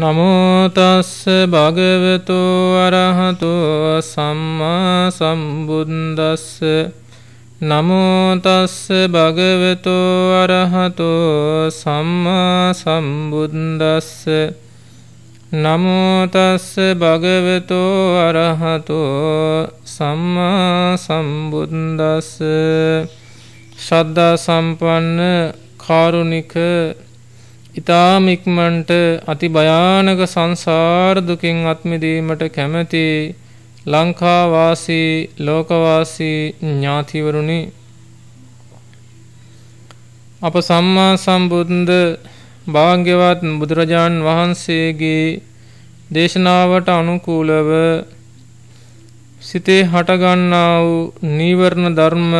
නමෝතස්ස භගවතෝ අරහතෝ සම්මා සම්බුද්දස්ස නමෝතස්ස භගවතෝ අරහතෝ සම්මා සම්බුද්දස්ස නමෝතස්ස භගවතෝ අරහතෝ සම්මා සම්බුද්දස්ස ශ්‍රද්ධා සම්පන්න කාරුණික ඊ타ම ඉක්මනට අති භයානක සංසාර දුකින් අත් මිදීමට කැමැති ලංකා වාසී ලෝක වාසී ඥාතිවරුනි අප සම්මා සම්බුද්ධ භාග්‍යවත් බුදුරජාන් වහන්සේගේ දේශනාවට අනුකූලව සිතේ හටගන්නා වූ නීවරණ ධර්ම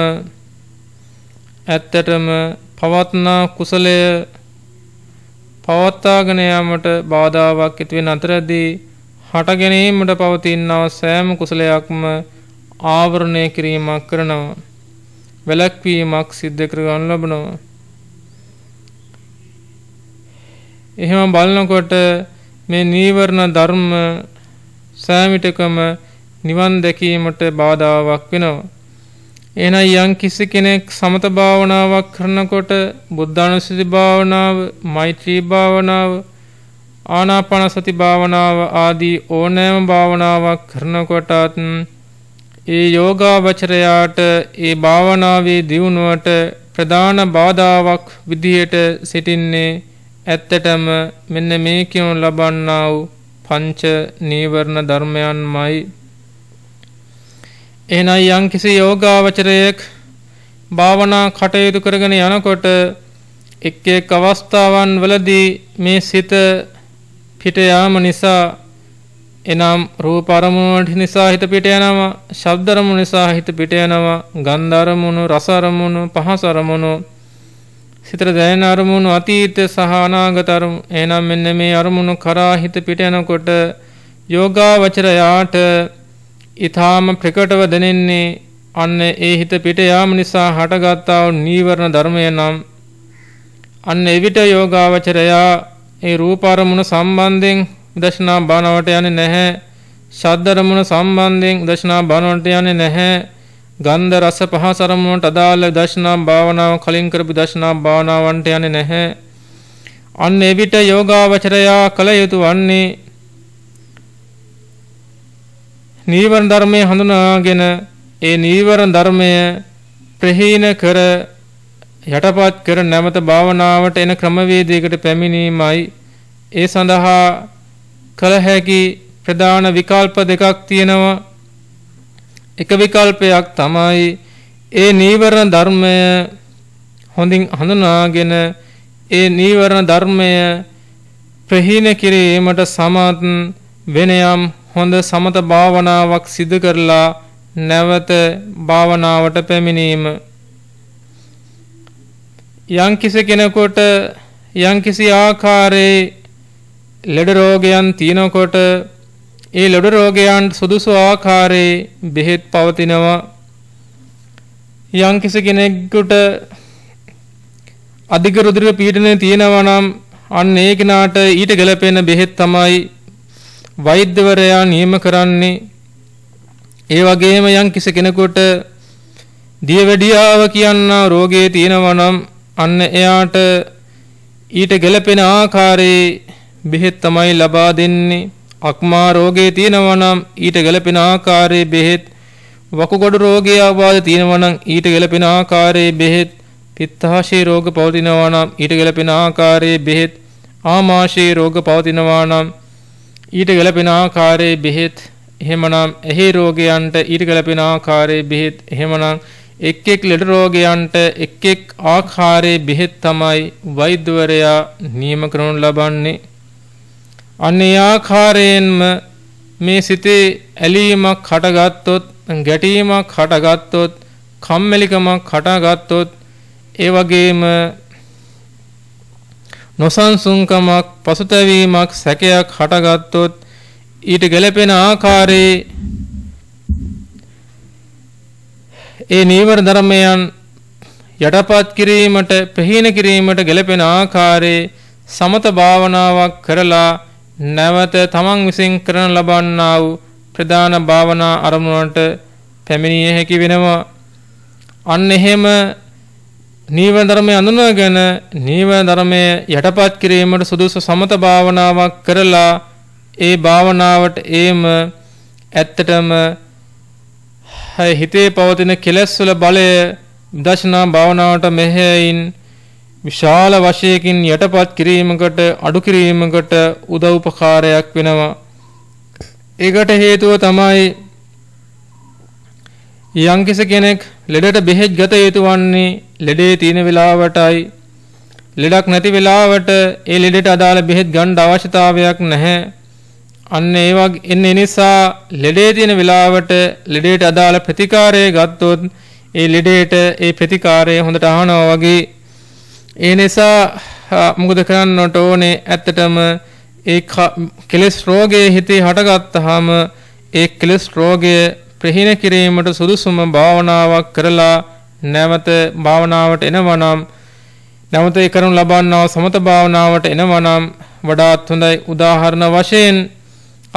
ඇත්තටම පවත්නා කුසලය පවත්වාගෙන යාමට බාධාවක් ඇතිවෙන අතරදී හට ගැනීමට පවතිනව සෑම කුසලයක්ම ආවරණය කිරීමක් කරනවා. වැළැක්වීමක් සිද්ධ කර ගන්න ලබනවා. එහෙම බලනකොට මේ නීවරණ ධර්ම සෑම විටකම නිවන් දැකීමට බාධාවක් වෙනවා. එහෙනම් යම් කිසි කෙනෙක් සමත භාවනාවක් කරනකොට බුද්ධානුස්සති භාවනාව, මෛත්‍රී භාවනාව, ආනාපාන සති භාවනාව ආදී ඕනෑම භාවනාවක් කරනකොටත් ඒ යෝගාවචරයාට ඒ භාවනාවේ දියුණුවට ප්‍රධාන බාධාවක් විදියට සිටින්නේ ඇත්තටම මෙන්න මේ කියනු ලබන්නා වූ පංච නීවරණ ධර්මයන්මයි එහෙනම් යම්කිසි යෝගාවචරයක භාවනා කටයුතු කරගෙන යනකොට එක් එක් අවස්ථාවන් වලදී මේ සිත පිට යාම නිසා එනම් රූප අරමුණු නිසා හිත පිට යනවා ශබ්ද අරමුණු නිසා හිත පිට යනවා ගන්ධ අරමුණු රස අරමුණු පහස අරමුණු සිතට දැනෙන අරමුණු අතීත සහ අනාගත අරමුණු එහෙනම් මෙන්න මේ අරමුණු කරා හිත පිට යනකොට යෝගාවචරයාට ඊ타ම ප්‍රකටව දැනෙන්නේ අන්න ඒ හිත පිට යාම නිසා හටගත්තා වූ නීවරණ ධර්මය නම් අන්න එවිට යෝගාවචරයා ඒ රූපාරමුණ සම්බන්ධයෙන් විදර්ශනා භාවනාවට යන්නේ නැහැ. ශබ්දරමුණ සම්බන්ධයෙන් විදර්ශනා භාවනාවට යන්නේ නැහැ. ගන්ධ රස පහස අරමුණට අදාළ විදර්ශනා භාවනාව කලින් කරපු විදර්ශනා භාවනාවන්ට යන්නේ නැහැ. අන්න එවිට යෝගාවචරයා කළ යුතු වන්නේ නීවරණ ධර්මය හඳුනාගෙන ඒ නීවරණ ධර්මය ප්‍රහීන කර යටපත් කර නැමත භාවනාවට එන ක්‍රමවේදයකට පැමිණීමයි ඒ සඳහා කළ හැකි ප්‍රධාන විකල්ප දෙකක් තියෙනවා එක විකල්පයක් තමයි ඒ නීවරණ ධර්මය හොඳින් හඳුනාගෙන ඒ නීවරණ ධර්මය ප්‍රහීන කිරීමට සමත් වෙනයම් හොඳ සමත භාවනාවක් සිදු කරලා නැවත භාවනාවට පැමිණීම යම්කිසි කෙනෙකුට යම්කිසි ආකාරයේ ලෙඩ රෝගයන් තිනකොට ඒ ලෙඩ රෝගයන් සුදුසු ආකාරයේ බෙහෙත් පවතිනවා යම්කිසි කෙනෙකුට අධික රුධිර පීඩනය තියෙනවා නම් අන්න ඒ කෙනාට ඊට ගැලපෙන බෙහෙත් තමයි වෛද්‍යවරයා නියම කරන්නේ ඒ වගේම යම් කිසි කෙනෙකුට දියවැඩියාව කියනා රෝගේ තියෙනවා නම් අන්න එයාට ඊට ගැළපෙන ආකාරයේ බෙහෙත් තමයි ලබා දෙන්නේ අක්මා රෝගේ තියෙනවා නම් ඊට ගැළපෙන ආකාරයේ බෙහෙත් වකුගඩු රෝගේ ආබාධ තියෙනවා නම් ඊට ගැළපෙන ආකාරයේ බෙහෙත් පිත්තාශේ රෝග පවතිනවා නම් ඊට ගැළපෙන ආකාරයේ බෙහෙත් ආමාශේ රෝග පවතිනවා නම් ඊට ගැලපෙන ආකාරයේ බෙහෙත් එහෙමනම් එහි රෝගයන්ට ඊට ගැලපෙන ආකාරයේ බෙහෙත් එහෙමනම් එක් එක් ලෙඩ රෝගයන්ට එක් එක් ආකාරයේ බෙහෙත් තමයි වෛද්‍යවරයා නියම කරනු ලබන්නේ. අනේ ආකාරයෙන්ම මේ සිතේ ඇලීමක් හටගත්තොත්, ගැටීමක් හටගත්තොත්, කම්මැලිකමක් හටගත්තොත්, ඒ වගේම නොසන්සුන්කමක් පසුතැවීමක් සැකයක් හටගත්තොත් ඊට ගැළපෙන ආකාරයේ ඒ නීවර ධර්මයන් යටපත් කිරීමට ප්‍රහීන කිරීමට ගැළපෙන ආකාරයේ සමත භාවනාවක් කරලා නැවත තමන් විසින් කරන ලබන්නා වූ ප්‍රධාන භාවනා අරමුණට පැමිණිය හැකි වෙනවා අන්න එහෙම නීව ධර්මය අඳුනගෙන නීව ධර්මය යටපත් කිරීමට සුදුසු සමත භාවනාවක් කරලා ඒ භාවනාවට ඒම ඇත්තටම හිතේ පවතින කෙලෙස් වල බලය විදර්ශනා භාවනාවට මෙහෙයින් විශාල වශයකින් යටපත් කිරීමකට අඩු කිරීමකට උදව්පකාරයක් වෙනවා. ඒකට හේතුව තමයි යම්කිසි කෙනෙක් ලෙඩට බෙහෙත් ගත යුතු වන්නේ ලෙඩේ තියෙන වෙලාවටයි ලෙඩක් නැති වෙලාවට ඒ ලෙඩට අදාළ බෙහෙත් ගන්න අවශ්‍යතාවයක් නැහැ. අන්න ඒ වගේ එන්නේ නිසා ලෙඩේ තියෙන වෙලාවට ලෙඩේට අදාළ ප්‍රතිකාරය ගත්තොත් ඒ ලෙඩේට ඒ ප්‍රතිකාරය හොඳට අහනවා වගේ ඒ නිසා මොකද කරන්නට ඕනේ ඇත්තටම ඒ කෙලස් රෝගයේ හිතේ හටගත්තාම ඒ කෙලස් රෝගය ප්‍රහීන කිරීමට සුදුසුම භාවනාවක් කරලා නැවත භාවනාවට එනවා නම් නැවත ඒ කරනු ලබන්නා සමත භාවනාවට එනවා නම් වඩාත් හොඳයි උදාහරණ වශයෙන්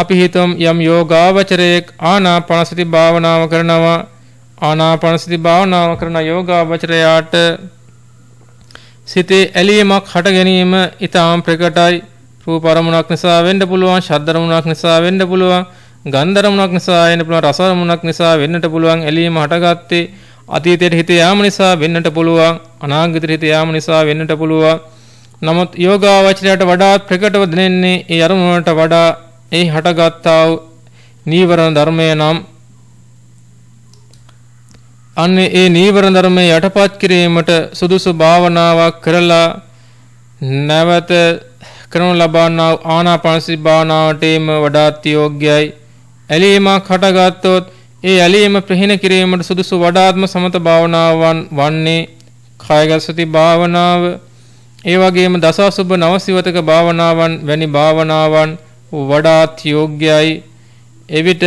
අපි හිතමු යම් යෝගාවචරයෙක් ආනාපානසති භාවනාව කරනවා ආනාපානසති භාවනාව කරන යෝගාවචරයාට සිතේ ඇලීමක් හට ගැනීම ඊටාම් ප්‍රකටයි රූප අරමුණක් නිසා වෙන්න පුළුවන් ශබ්ද අරමුණක් නිසා වෙන්න පුළුවන් ගන්ධ අරමුණක් නිසා වෙන්න පුළුවන් රස අරමුණක් නිසා වෙන්නට පුළුවන් ඇලීම හටගත්තේ අතීතයට හිත යාම නිසා වෙන්නට පුළුවන් අනාගතයට හිත යාම නිසා වෙන්නට පුළුවන් නමුත් යෝගාවචරයට වඩාත් ප්‍රකටව දැනෙන්නේ ඒ අරමුණට වඩා ඒ හටගත්තා වූ නීවරණ ධර්මය නම් අන්නේ ඒ නීවරණ ධර්මය යටපත් කිරීමට සුදුසු භාවනාවක් කරලා නැවත කරනු ලබන්නා ආනාපානසති භාවනාවටම වඩාත් යෝග්‍යයි. ඇලීමක් හටගත්තොත් ඒ යලීම ප්‍රහීන කිරීමට සුදුසු වඩාත්ම සමත භාවනාවන් වන්නේ කායගසති භාවනාව ඒ වගේම දසසුබ නවසිවතක භාවනාවන් වැනි භාවනාවන් වඩාත් යෝග්‍යයි එවිට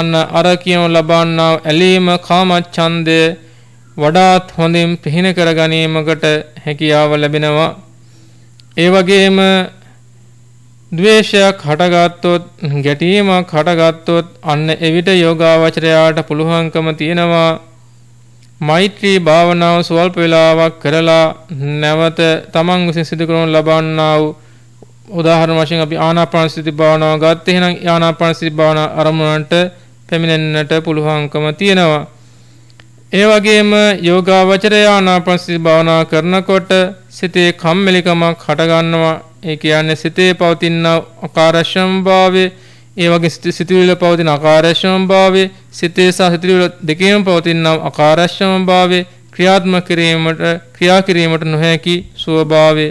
අන්න අර කියන ලබන්නා ඇලීම කාමච්ඡන්දය වඩාත් හොඳින් පිහින කර ගැනීමකට හැකියාව ලැබෙනවා ඒ වගේම ද්වේෂයක් හටගත්තොත් ගැටීමක් හටගත්තොත් අන්න එවිට යෝගාවචරයාට පුළුවන්කම තියෙනවා මෛත්‍රී භාවනාව සුවල්ප වේලාවක් කරලා නැවත තමන් විසින් සිදු කරනු ලබන්නා වූ උදාහරණ වශයෙන් අපි ආනාපාන සති භාවනාව ගත්තේ එහෙනම් ආනාපාන සති භාවනාව අරමුණට පැමිණෙන්නට පුළුවන්කම තියෙනවා ඒ වගේම යෝගාවචරය ආනාපාන සති භාවනාව කරනකොට සිතේ කම්මැලිකමක් හටගන්නවා ඒ කියන්නේ සිතේ පවතින අකාර්යක්ෂම භාවය ඒ වගේ සිතුවිල්ල පවතින අකාර්යක්ෂම භාවය සිතේ සහ සිතුවිල්ල දෙකේම පවතින අකාර්යක්ෂම භාවය ක්‍රියාත්මක කිරීමට ක්‍රියා කිරීමට නොහැකි ස්වභාවය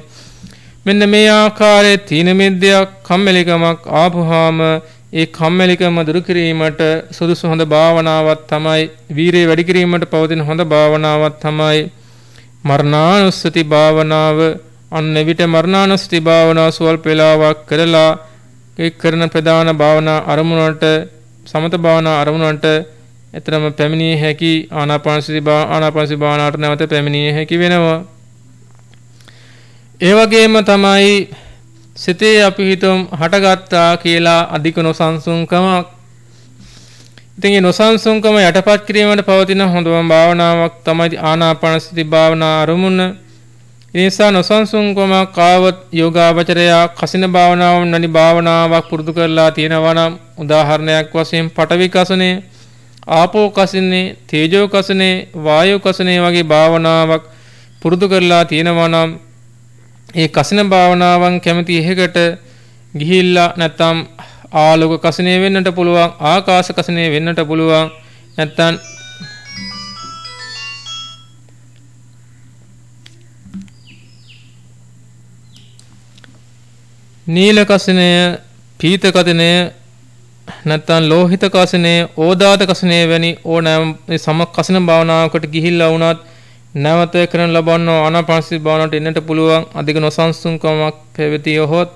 මෙන්න මේ ආකාරයේ තීන මිද්දයක් කම්මැලිකමක් ආපුවාම ඒ කම්මැලිකම දුරු කිරීමට සුදුසු හොඳ භාවනාවක් තමයි වීරිය වැඩි කිරීමට පවතින හොඳ භාවනාවක් තමයි මරණානුස්සති භාවනාව අන්න එවිට මරණානුස්ති භාවනාව සුවල්ප වේලාවක් කරලා ඒ කරන ප්‍රධාන භාවනා අරමුණට සමත භාවනා අරමුණට එතරම් පැමිණිය හැකි ආනාපානසති ආනාපානසති භාවනාවට නැවත පැමිණිය හැකි වෙනවා. ඒ වගේම තමයි සිතේ අපි හිතම් හටගත්තා කියලා අධික නොසන්සුන්කමක් ඉතින් මේ නොසන්සුන්කම යටපත් කිරීමට පවතින හොඳම භාවනාවක් තමයි ආනාපානසති භාවනා අරමුණ. එනිසා නොසන්සුන්කම කාවත් යෝගාවචරයා කසින භාවනාව නනි භාවනාවක් පුරුදු කරලා තියෙනවා නම් උදාහරණයක් වශයෙන් පටවි කසනේ ආපෝ කසිනේ තේජෝ කසනේ වායෝ කසනේ වගේ භාවනාවක් පුරුදු කරලා තියෙනවා නම් ඒ කසින භාවනාවන් කැමති එහෙකට ගිහිල්ලා නැත්නම් ආලෝක කසිනේ වෙන්නට පුළුවන් ආකාශ කසිනේ වෙන්නට පුළුවන් නැත්නම් නීල කසිනය, පීත කසිනය නැත්නම් ලෝහිත කසිනය, ඕදාත කසිනය වැනි ඕනෑම සම කසින භාවනාවකට ගිහිල්ලා වුණත් නැවත කරන ලබන ආනාපානසති භාවනාවට එන්නට පුළුවන් අධික නොසන්සුන්කමක් පැවතියොත්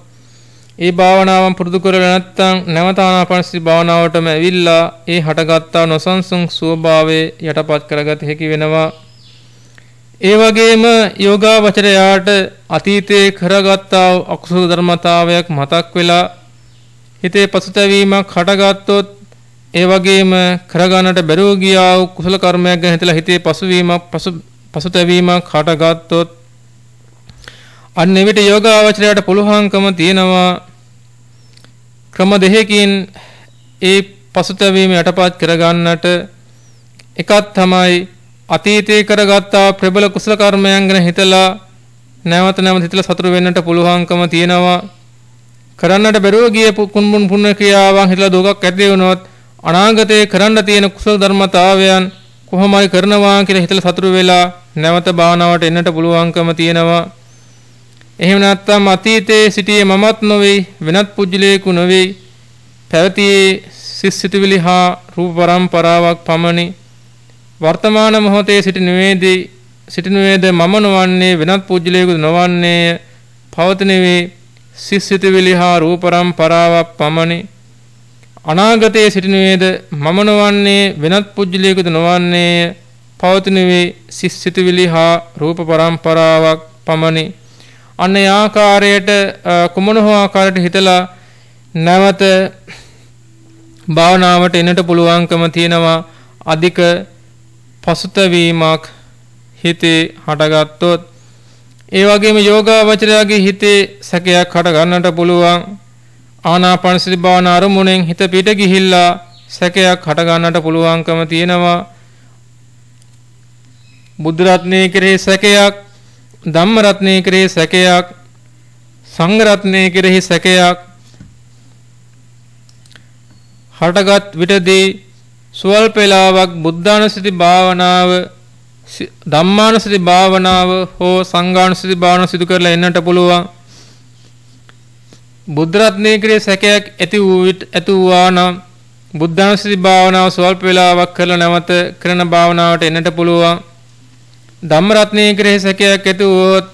ඒ භාවනාවන් පුරුදු කරලා නැත්නම් නැවත ආනාපානසති භාවනාවටම ඇවිල්ලා ඒ හටගත්තා නොසන්සුන් ස්වභාවය යටපත් කරගත හැකි වෙනවා. ඒ වගේම යෝගාවචරයාට අතීතයේ කරගත්තා අකුසල ධර්මතාවයක් මතක් වෙලා හිතේ පසුතැවීමක් හටගත්තොත් ඒ වගේම කරගන්නට බැරුව ගියා වූ කුසල කර්මයක් ගැන හිතලා හිතේ පසුවීමක් පසු පසුතැවීමක් හටගත්තොත් අන්න එවිට යෝගාවචරයට පුළුවන්කම තියෙනවා ක්‍රම දෙකකින් ඒ පසුතැවීම යටපත් කරගන්නට එකක් තමයි අතීතයේ කරගත්තා ප්‍රබල කුසල කර්මයන් ගැන හිතලා නැවත නැවත හිතලා සතුටු වෙන්නට පුළුවන්කම තියෙනවා. කරන්නට බැරුව ගිය කුම්බුන් පුණ්‍ය ක්‍රියාවන් හිතලා දුකක් ඇති වුණොත් අනාගතයේ කරන්න තියෙන කුසල ධර්මතාවයන් කොහොමයි කරනවා කියලා හිතලා සතුටු වෙලා නැවත භාවනාවට එන්නට පුළුවන්කම තියෙනවා. එහෙම නැත්නම් අතීතයේ සිටියේ මමත් නොවේ වෙනත් පුජ්‍යලේකු නොවේ පැවතියේ සිස්සිතවිලි හා රූප පරම්පරාවක් පමණි වර්තමාන මොහොතේ සිටිනුවේදී සිටිනුවේද මම නොවන්නේ වෙනත් පුජ්‍යලයකුද නොවන්නේ පවතනෙවේ සිස්සිතවිලි හා රූපරම්පරාවක් පමණි අනාගතයේ සිටිනුවේද මම නොවන්නේ වෙනත් පුජ්‍යලයකුද නොවන්නේ පවතනෙවේ සිස්සිතවිලි හා රූපපරම්පරාවක් පමණි අන්න ආකාරයට කුමන හෝ ආකාරයට හිතලා නැවත භාවනාවට එන්නට පුළුවන්කම තියෙනවා අධික පසුතැවීමක් හිතේ හටගත්තොත් ඒ වගේම යෝගාවචරයාගේ හිතේ සැකයක් හට ගන්නට පුළුවන් ආනාපාන සති භාවනා අරමුණෙන් හිත පිට ගිහිල්ලා සැකයක් හට ගන්නට පුළුවන්කම තියෙනවා බුද්ධ රත්නයේ කෙරෙහි සැකයක් ධම්ම රත්නයේ කෙරෙහි සැකයක් සංඝ රත්නයේ කෙරෙහි සැකයක් හටගත් විටදී සුවල්ප වේලාවක් බුද්ධානුස්සති භාවනාව ධම්මානුස්සති භාවනාව හෝ සංඝානුස්සති භාවනාව සිදු කරලා එන්නට පුළුවන්. බුද්ධ රත්නයේ ක්‍රිය සැකයක් ඇති වූ විට ඇති වූවා නම් බුද්ධානුස්සති භාවනාව සුවල්ප වේලාවක් කරලා නැවත කරන භාවනාවට එන්නට පුළුවන්. ධම්ම රත්නයේ ක්‍රිය සැකයක් ඇති වූවොත්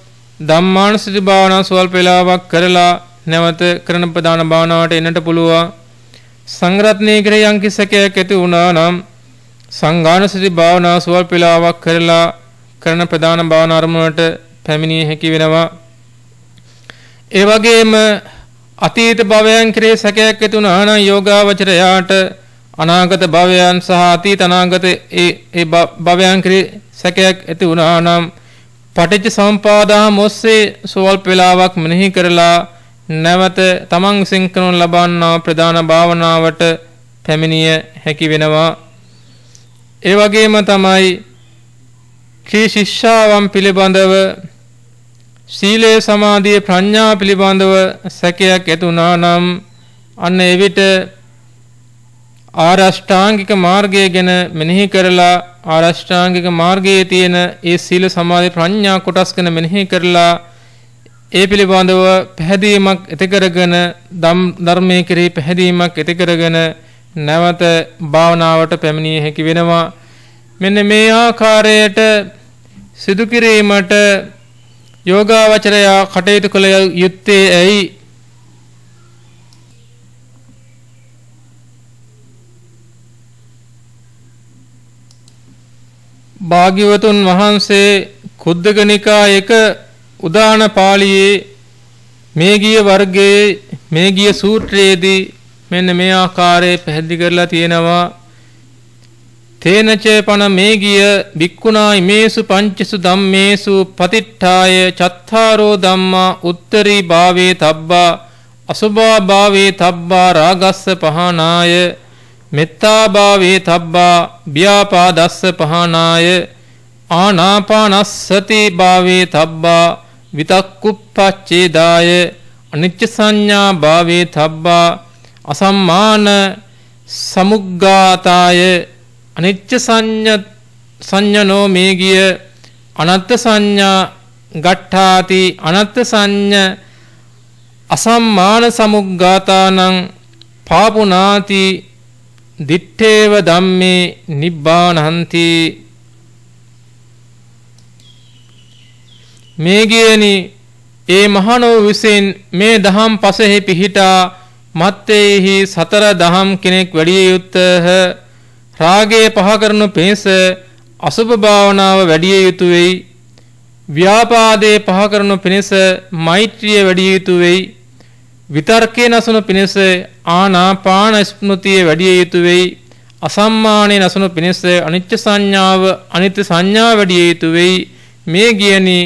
ධම්මානුස්සති භාවනාව සුවල්ප වේලාවක් කරලා නැවත කරන ප්‍රධාන භාවනාවට එන්නට පුළුවන්. සංග්‍රත්නය කරේ යංකි සැකයක් ඇති වුණා නම් සංගාන සිති භාවනා සුවල් පිලාවක් කරලා කරන ප්‍රධාන භාවනා අරමුණට පැමිණිය හැකි වෙනවා. ඒ වගේම අතීත භවයන් කෙරේ සැකයක් ඇති වුණා නම් යෝගාවචරයාට අනාගත භවයන් සහ අතීත අනාගත ඒ ඒ භවයන් කෙරේ සැකයක් ඇති වුණා නම් පටිච්ච සම්පාදාම ඔස්සේ සුවල්ප වේලාවක් මෙනෙහි කරලා නැවත තමන් විසින් කරනු ලබන්නා ප්‍රධාන භාවනාවට පැමිණිය හැකි වෙනවා. ඒ වගේම තමයි ක්‍රී ශිෂ්‍යාවම් පිළිබඳව සීලය සමාධිය ප්‍රඥා පිළිබඳව සැකයක් ඇතුණා නම් අන්න එවිට ආරෂ්ඨාංගික මාර්ගය ගැන මෙනෙහි කරලා ආරෂ්ඨාංගික මාර්ගයේ තියෙන ඒ සීල සමාධි ප්‍රඥා කොටස් ගැන මෙනෙහි කරලා ඒ පිළිබඳව පැහැදීමක් ඇති කරගෙන ධර්මයේ කෙරෙහි පැහැදීමක් ඇති කරගෙන නැවත භාවනාවට පැමිණිය හැකි වෙනවා. මෙන්න මේ ආකාරයට සිදු කිරීමට යෝගාවචරය කටයුතු කළ යුත්තේ ඇයි භාග්‍යවතුන් වහන්සේ කුද්දක නිකායක උදාන පාළියේ මේ ගිය වර්ගයේ මේ ගිය සූත්‍රයේදී මෙන්න මේ ආකාරයේ පැහැදිලි කරලා තියෙනවා තේනච පන මේ ගිය බික්කුණා ඉමේසු පංචසු ධම්මේසු පතිට්ඨාය චත්තාරෝ ධම්මා උත්තරී භාවේ තබ්බා අසුභා භාවේ තබ්බා රාගස්ස පහනාය මෙත්තා භාවේ තබ්බා ව්‍යාපාදස්ස පහනාය ආනාපානස්සති භාවේ තබ්බා විතක්කුප්පච්ඡේදාය අනිච්ච සංඥා භාවේ තබ්බා අසම්මාන සමුග්ගාතාය අනිච්ච සංඥනෝ මේ ගිය අනත්ත් සංඥා ගට්ඨාති අනත්ත් සංඥ අසම්මාන සමුග්ගාතානං පාපුනාති දිත්තේව ධම්මේ නිබ්බානහන්ති මේ ගියනි ඒ මහණෝ විසින් මේ දහම් පසෙහි පිහිටා මත්තේහි සතර දහම් කෙනෙක් වැඩිය යුත්තහ රාගය පහ කරනු පිණිස අසුභ භාවනාව වැඩිය යුතු වෙයි ව්‍යාපාදේ පහ කරනු පිණිස මෛත්‍රිය වැඩිය යුතු වෙයි විතර්කේ නසනු පිණිස ආනාපාන ස්මෘතිය වැඩිය යුතු වෙයි අසම්මානේ නසනු පිණිස අනිත්‍ය සංඥාව අනිත්‍ය සංඥා වැඩිය යුතු වෙයි මේ කියන්නේ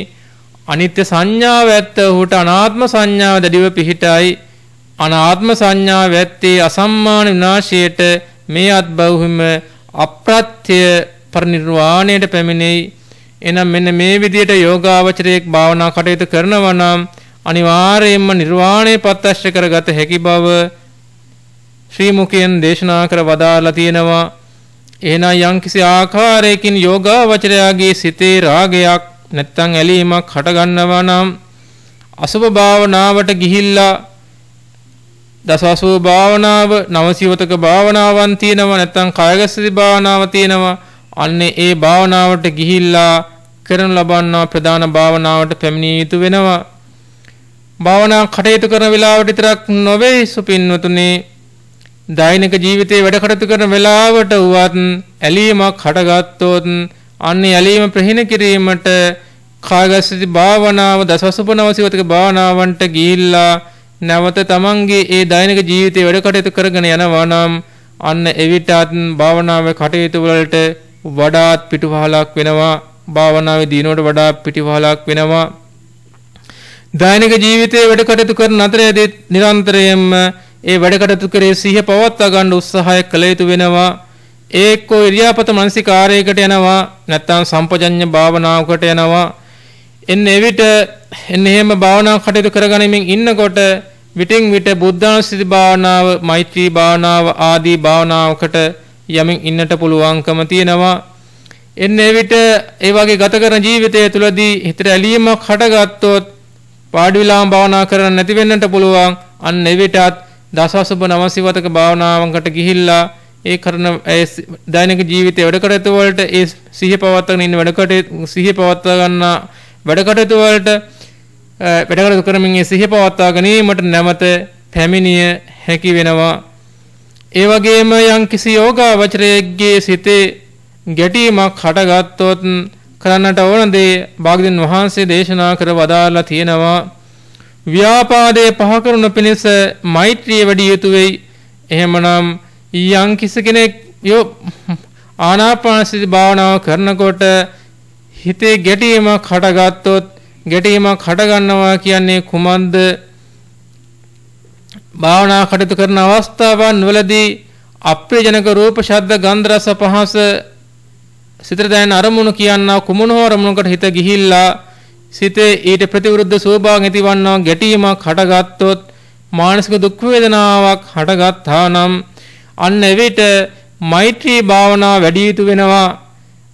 අනිත්‍ය සංඥාව ඇත්ත ඔහුට අනාත්ම සංඥාව දැඩිව පිහිටයි. අනාත්ම සංඥාව ඇත්තේ අසම්මාන විනාශයට මේ අත්බවුහිම අප්‍රත්‍ය පරිනිර්වාණයට පැමිණෙයි. එනම් මෙන්න මේ විදියට යෝගාවචරයේක් භාවනා කටයුතු කරනවා නම් අනිවාර්යයෙන්ම නිර්වාණය පත්‍යශ්‍ය කරගත හැකි බව ශ්‍රී මුකෙන් දේශනා කර වදාලා තියෙනවා. එහෙනම් යම්කිසි ආකාරයකින් යෝගාවචරයාගේ සිතේ රාගයක් නැත්තම් ඇලීමක් හටගන්නවා නම් අසුභ භාවනාවට ගිහිල්ලා දසවසෝ භාවනාව නවසිවතක භාවනාවන් තියෙනවා නැත්තම් කායගස්සති භාවනාව තියෙනවා අන්නේ ඒ භාවනාවට ගිහිල්ලා කරනු ලබන්නා ප්‍රධාන භාවනාවට පැමිණිය යුතු වෙනවා භාවනා කටයුතු කරන වෙලාවට විතරක් නොවේ සුපින්වතුනේ දෛනික ජීවිතේ වැඩ කටයුතු කරන වෙලාවට වුවත් ඇලීමක් හටගත්තොත් අන්න යලීම ප්‍රහීන කිරීමට කායගස්සති භාවනාව දසසුපනවසිවතක භාවනාවන්ට ගිහිල්ලා නැවත තමන්ගේ ඒ දෛනික ජීවිතේ වැඩ කටයුතු කරගෙන යනවා නම් අන්න එවිටත් භාවනාවේ කටයුතු වලට වඩාත් පිටුවහලක් වෙනවා භාවනාවේ දිනුවට වඩා පිටුවහලක් වෙනවා දෛනික ජීවිතේ වැඩ කටයුතු කරන අතරේදී නිරන්තරයෙන්ම ඒ වැඩ කටයුතු කරේ සිහිය පවත්වා ගන්න උත්සාහය කළ යුතු වෙනවා ඒකෝ ඉරියාපත මානසිකාරයකට යනවා නැත්නම් සම්පජඤ්ඤ භාවනාවකට යනවා එන්න එවිට එන්න එහෙම භාවනා කටයුතු කරගනිමින් ඉන්නකොට විටින් විට බුද්ධානුස්සති භාවනාව මෛත්‍රී භාවනාව ආදී භාවනාවකට යමින් ඉන්නට පුළුවන්කම තියෙනවා එන්න එවිට ඒ වගේ ගත කරන ජීවිතය තුළදී හිතට ඇලීමක් හටගත්තොත් පාඩි විලාම භාවනා කරන්න නැති වෙන්නට පුළුවන් අන්න එවිටත් දසසුබ නවසිවතක භාවනාවකට ගිහිල්ලා ඒ කරන දෛනික ජීවිතයේ වැඩ කටයුතු වලට ඒ සිහිය පවත්වාගෙන ඉන්න වැඩ කටයුතු සිහිය පවත්වා ගන්න වැඩ කටයුතු වලට වැඩ කටයුතු කරමින් ඒ සිහිය පවත්වා ගැනීමට නැමත පැමිණිය හැකි වෙනවා ඒ වගේම යම්කිසි යෝගාවචරයේගේ සිතේ ගැටීමක් හටගත්තොත් කරන්නට ඕන දේ භාග්‍යවතුන් වහන්සේ දේශනා කර වදාලා තියෙනවා ව්‍යාපාදේ පහ කරනු පිණිස මෛත්‍රිය වැඩි යුතු වෙයි එහෙමනම් යම් කිසි කෙනෙක් යෝ ආනාපානසති භාවනාව කරනකොට හිතේ ගැටීමක් හටගත්තොත් ගැටීමක් හටගන්නවා කියන්නේ කුමන්ද භාවනා කටයුතු කරන අවස්ථාවන් වලදී අප්‍රයජනක රූප ශබ්ද ගන්ධ රස පහස සිතට දැනෙන අරමුණු කියනවා කුමන හෝ අරමුණකට හිත ගිහිල්ලා සිතේ ඊට ප්‍රතිවිරුද්ධ ස්වභාවයක් ඇතිවන්නා ගැටීමක් හටගත්තොත් මානසික දුක් වේදනාවක් හටගත්තා නම් අන්න එවිට මෛත්‍රී භාවනාව වැඩි යුතු වෙනවා.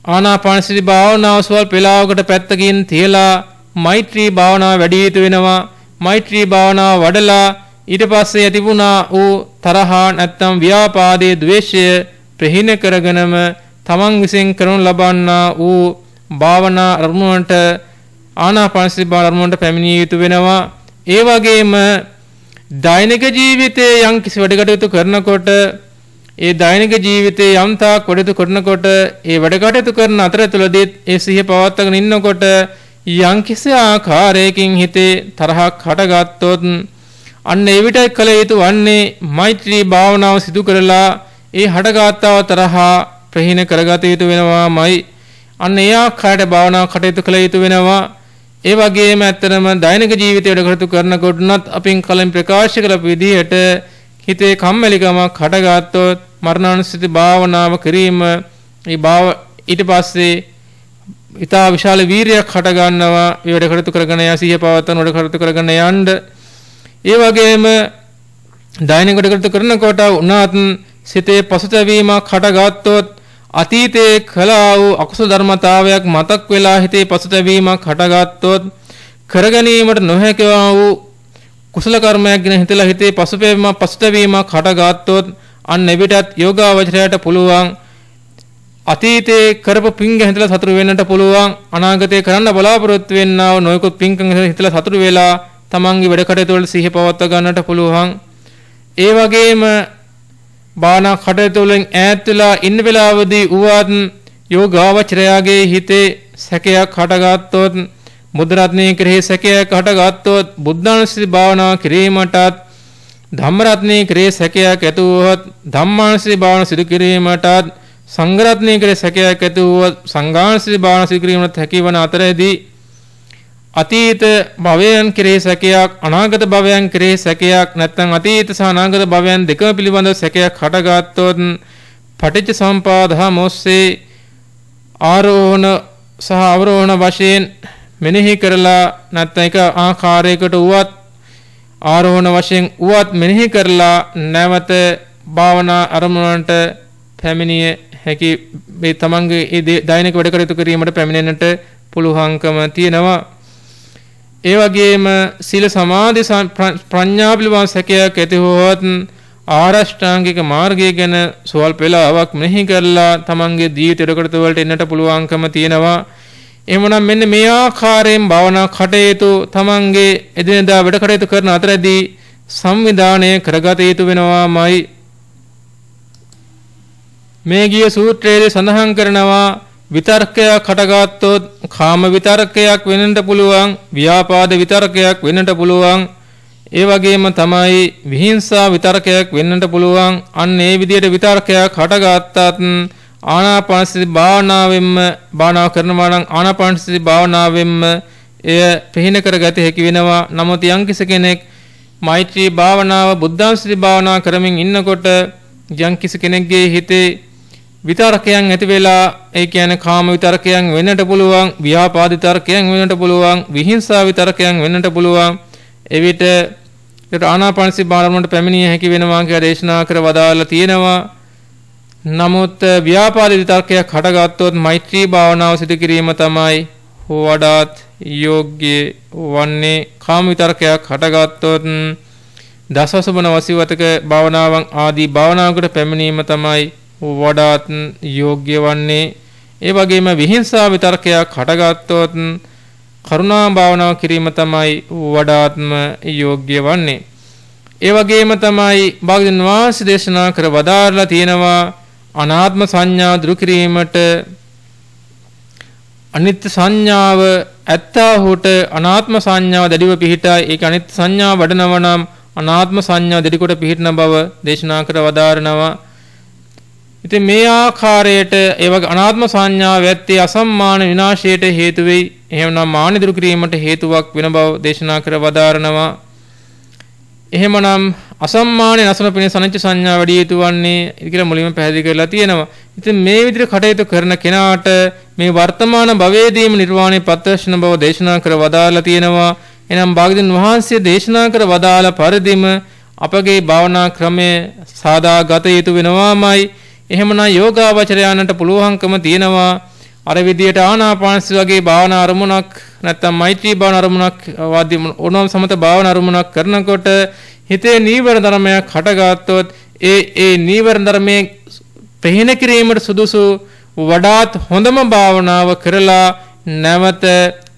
ආනාපානසති භාවනාව සුවල් පෙළාවකට පැත්තකින් තියලා මෛත්‍රී භාවනාව වැඩි යුතු වෙනවා. මෛත්‍රී භාවනාව වඩලා ඊට පස්සේ ඇතිවුණා ඌ තරහා නැත්තම් ව්‍යාපාදයේ ද්වේෂය ප්‍රහිණ කරගෙනම තමන් විසින් කරනු ලබන්නා ඌ භාවනා අරමුණට ආනාපානසති භාවනාවට පැමිණිය යුතු වෙනවා. ඒ වගේම දෛනික ජීවිතයේ යම් කිසි වැඩ කටයුතු කරනකොට ඒ දෛනික ජීවිතයේ යම්තා කොටතු කරනකොට ඒ වැඩ කටයුතු කරන අතරතුරදී ඒ සිහිය පවත්වාගෙන ඉන්නකොට යම් කිසි ආකාරයකින් හිතේ තරහක් හටගත්තොත් අන්න ඒ විට කළ යුතු වන්නේ මෛත්‍රී භාවනාව සිදු කරලා ඒ හටගත්තාව තරහා ප්‍රහීන කරගත යුතු වෙනවාමයි අන්න ඒ ආකාරයට භාවනාව කටයුතු කළ යුතු වෙනවා ඒ වගේම ඇත්තටම දෛනික ජීවිතය වැඩ කටයුතු කරනකොටනත් අපින් කලින් ප්‍රකාශ කළ විදිහට හිතේ කම්මැලිකමක් හටගත්තොත් මරණානුස්සති භාවනාව කිරීම ඒ භාව ඊට පස්සේ ඉතා විශාල වීරයක් හට ගන්නවා ඒ වැඩ කටයුතු කරගෙන යා සිහිය පවත්වන වැඩ කටයුතු කරගෙන යන්න ඒ වගේම දෛනික වැඩ කටයුතු කරනකොට උනාත් සිතේ පසුතැවීමක් හටගත්තොත් අතීතයේ කළා වූ අකුසල ධර්මතාවයක් මතක් වෙලා හිතේ පසුතැවීමක් හටගත්තොත් කරගැනීමට නොහැකිවා වූ කුසල කර්මයක් ගැන හිතලා හිතේ පසුතැවීමක් පසුතැවීමක් හටගත්තොත් අන්න එවිටත් යෝගාවචරයට පුළුවන් අතීතයේ කරපු පිංග හිතලා සතුරු වෙන්නට පුළුවන් අනාගතේ කරන්න බලාපොරොත්තු වෙන්නා වූ නොයෙකුත් පිංගම් හිතලා සතුරු වෙලා තමන්ගේ වැඩ කටයුතු වල සිහිය පවත්වා ගන්නට පුළුවන් ඒ වගේම බාන කටයුතු වලින් ඈත් වෙලා ඉන්න වෙලාවදී උවත් යෝගාවචරයාගේ හිතේ සැකයක් හටගත්තොත් මුද්‍රත්නේ කෙරෙහි සැකයක් හටගත්තොත් බුද්ධානුස්සති භාවනා කිරීමටත් ධම්මරත්නයේ ක්‍රේ සැකයක් ඇති වූහොත් ධම්මාංශී භාවන සිදු කිරීමටත් සංඝරත්නයේ ක්‍රේ සැකයක් ඇති වූහොත් සංඝාංශී භාවන සිදු කිරීමට හැකිවන අතරේදී අතීත භවයන් කෙරෙහි සැකයක් අනාගත භවයන් කෙරෙහි සැකයක් නැත්නම් අතීත සහ අනාගත භවයන් දෙකම පිළිබඳව සැකයක් හටගත්තොත් පටිච්ච සම්පාදා මොස්සේ ආරෝහණ සහ අවරෝහණ වශයෙන් මෙනෙහි කරලා නැත්නම් එක ආකාරයකට වුවත් ආරෝහණ වශයෙන් උවත් මෙනෙහි කරලා නැවත භාවනා අරමුණට පැමිණිය හැකි මේ තමන්ගේ ඒ දෛනික වැඩ කටයුතු කිරීමට පැමිණෙන්නට පුළුවන්කම තියෙනවා. ඒ වගේම සීල සමාධි ප්‍රඥා පිළිබඳ සැකයක් ඇති හොත් ආරෂ්ඨාංගික මාර්ගය ගැන සුවල්ප වේලාවක් මෙනෙහි කරලා තමන්ගේ ජීවිත වැඩ කටයුතු වලට එන්නට පුළුවන්කම තියෙනවා. එහෙමනම් මෙන්න මේ ආකාරයෙන් භාවනා කටයුතු තමන්ගේ එදිනෙදා වැඩ කටයුතු කරන අතරදී සංවිධානය කරගත යුතු වෙනවාමයි මේ ගිය සූත්‍රයේ සඳහන් කරනවා විතර්කයක් හටගත්තොත් කාම විතර්කයක් වෙන්නට පුළුවන් ව්‍යාපාද විතර්කයක් වෙන්නට පුළුවන් ඒ වගේම තමයි විහිංසා විතර්කයක් වෙන්නට පුළුවන් අන්න ඒ විදිහට විතර්කයක් හටගත්තත් ආනාපානසති භාවනාවෙන්ම භාවනාව කරනවා නම් ආනාපානසති භාවනාවෙන්ම එය ප්‍රහීන කරගත හැකි වෙනවා. නමුත් යම්කිසි කෙනෙක් මෛත්‍රී භාවනාව බුද්ධානුස්සති භාවනාව කරමින් ඉන්නකොට යම්කිසි කෙනෙක්ගේ හිතේ විතරකයන් ඇති වෙලා ඒ කියන්නේ කාම විතරකයන් වෙන්නට පුළුවන්, ව්‍යාපාද විතරකයන් වෙන්නට පුළුවන්, විහිංසාව විතරකයන් වෙන්නට පුළුවන්. එවිට ඒට ආනාපානසති භාවනාවට පැමිණිය හැකි වෙනවා කියලා දේශනා කර වදාලා තියෙනවා. නමුත් ව්‍යාපාර විතර්කයක් හටගත්තොත් මෛත්‍රී භාවනාව සිදු කිරීම තමයි වඩාත් යෝග්‍ය වන්නේ කාම විතර්කයක් හටගත්තොත් දසසබන වසිවතක භාවනාවන් ආදී භාවනාවකට පැමිණීම තමයි වඩාත් යෝග්‍ය වන්නේ ඒ වගේම විහිංසා විතර්කයක් හටගත්තොත් කරුණා භාවනාව කිරීම තමයි වඩාත්ම යෝග්‍ය වන්නේ ඒ වගේම තමයි භාග්‍යවතුන් වහන්සේ දේශනා කර වදාරලා තියෙනවා අනාත්ම සංඥා දුරු කිරීමට අනිත්‍ය සංඥාව ඇත්තහොට අනාත්ම සංඥාව දැඩිව පිහිටා ඒක අනිත්‍ය සංඥාව වඩනවා නම් අනාත්ම සංඥාව දැඩිකොට පිහිටන බව දේශනා කර වදාරනවා ඉතින් මේ ආකාරයට ඒ වගේ අනාත්ම සංඥාව ඇත්තේ අසම්මාන විනාශයට හේතු වෙයි. එහෙමනම් මාන ඉදිරි කිරීමට හේතුවක් වෙන බව දේශනා කර වදාරනවා. එහෙමනම් අසම්මාන නසන පිණිස අනිච්ච සංඥා වැඩි යතු වන්නේ කියලා මුලින්ම පැහැදිලි කරලා තියෙනවා. ඉතින් මේ විදිහට කටයුතු කරන කෙනාට මේ වර්තමාන භවයේදීම නිර්වාණය ප්‍රත්‍යක්ෂන බව දේශනා කර වදාලා තියෙනවා. එනම් භාග්‍යවතුන් වහන්සේ දේශනා කර වදාළ පරිදිම අපගේ භාවනා ක්‍රමය සාදා ගත යුතු වෙනවාමයි. එහෙමනම් යෝගාවචරයාණන්ට පුළුවන්කම තියෙනවා. අර විදියට ආනාපානසති වගේ භාවනා අරමුණක් නැත්නම් මෛත්‍රී භාවනා අරමුණක් වාදී ඕනම සමත භාවනා අරමුණක් කරනකොට හිතේ නීවර ධර්මයක් හටගත්තොත් ඒ ඒ නීවර ධර්මයේ ප්‍රහීන කිරීමට සුදුසු වඩාත් හොඳම භාවනාව කරලා නැවත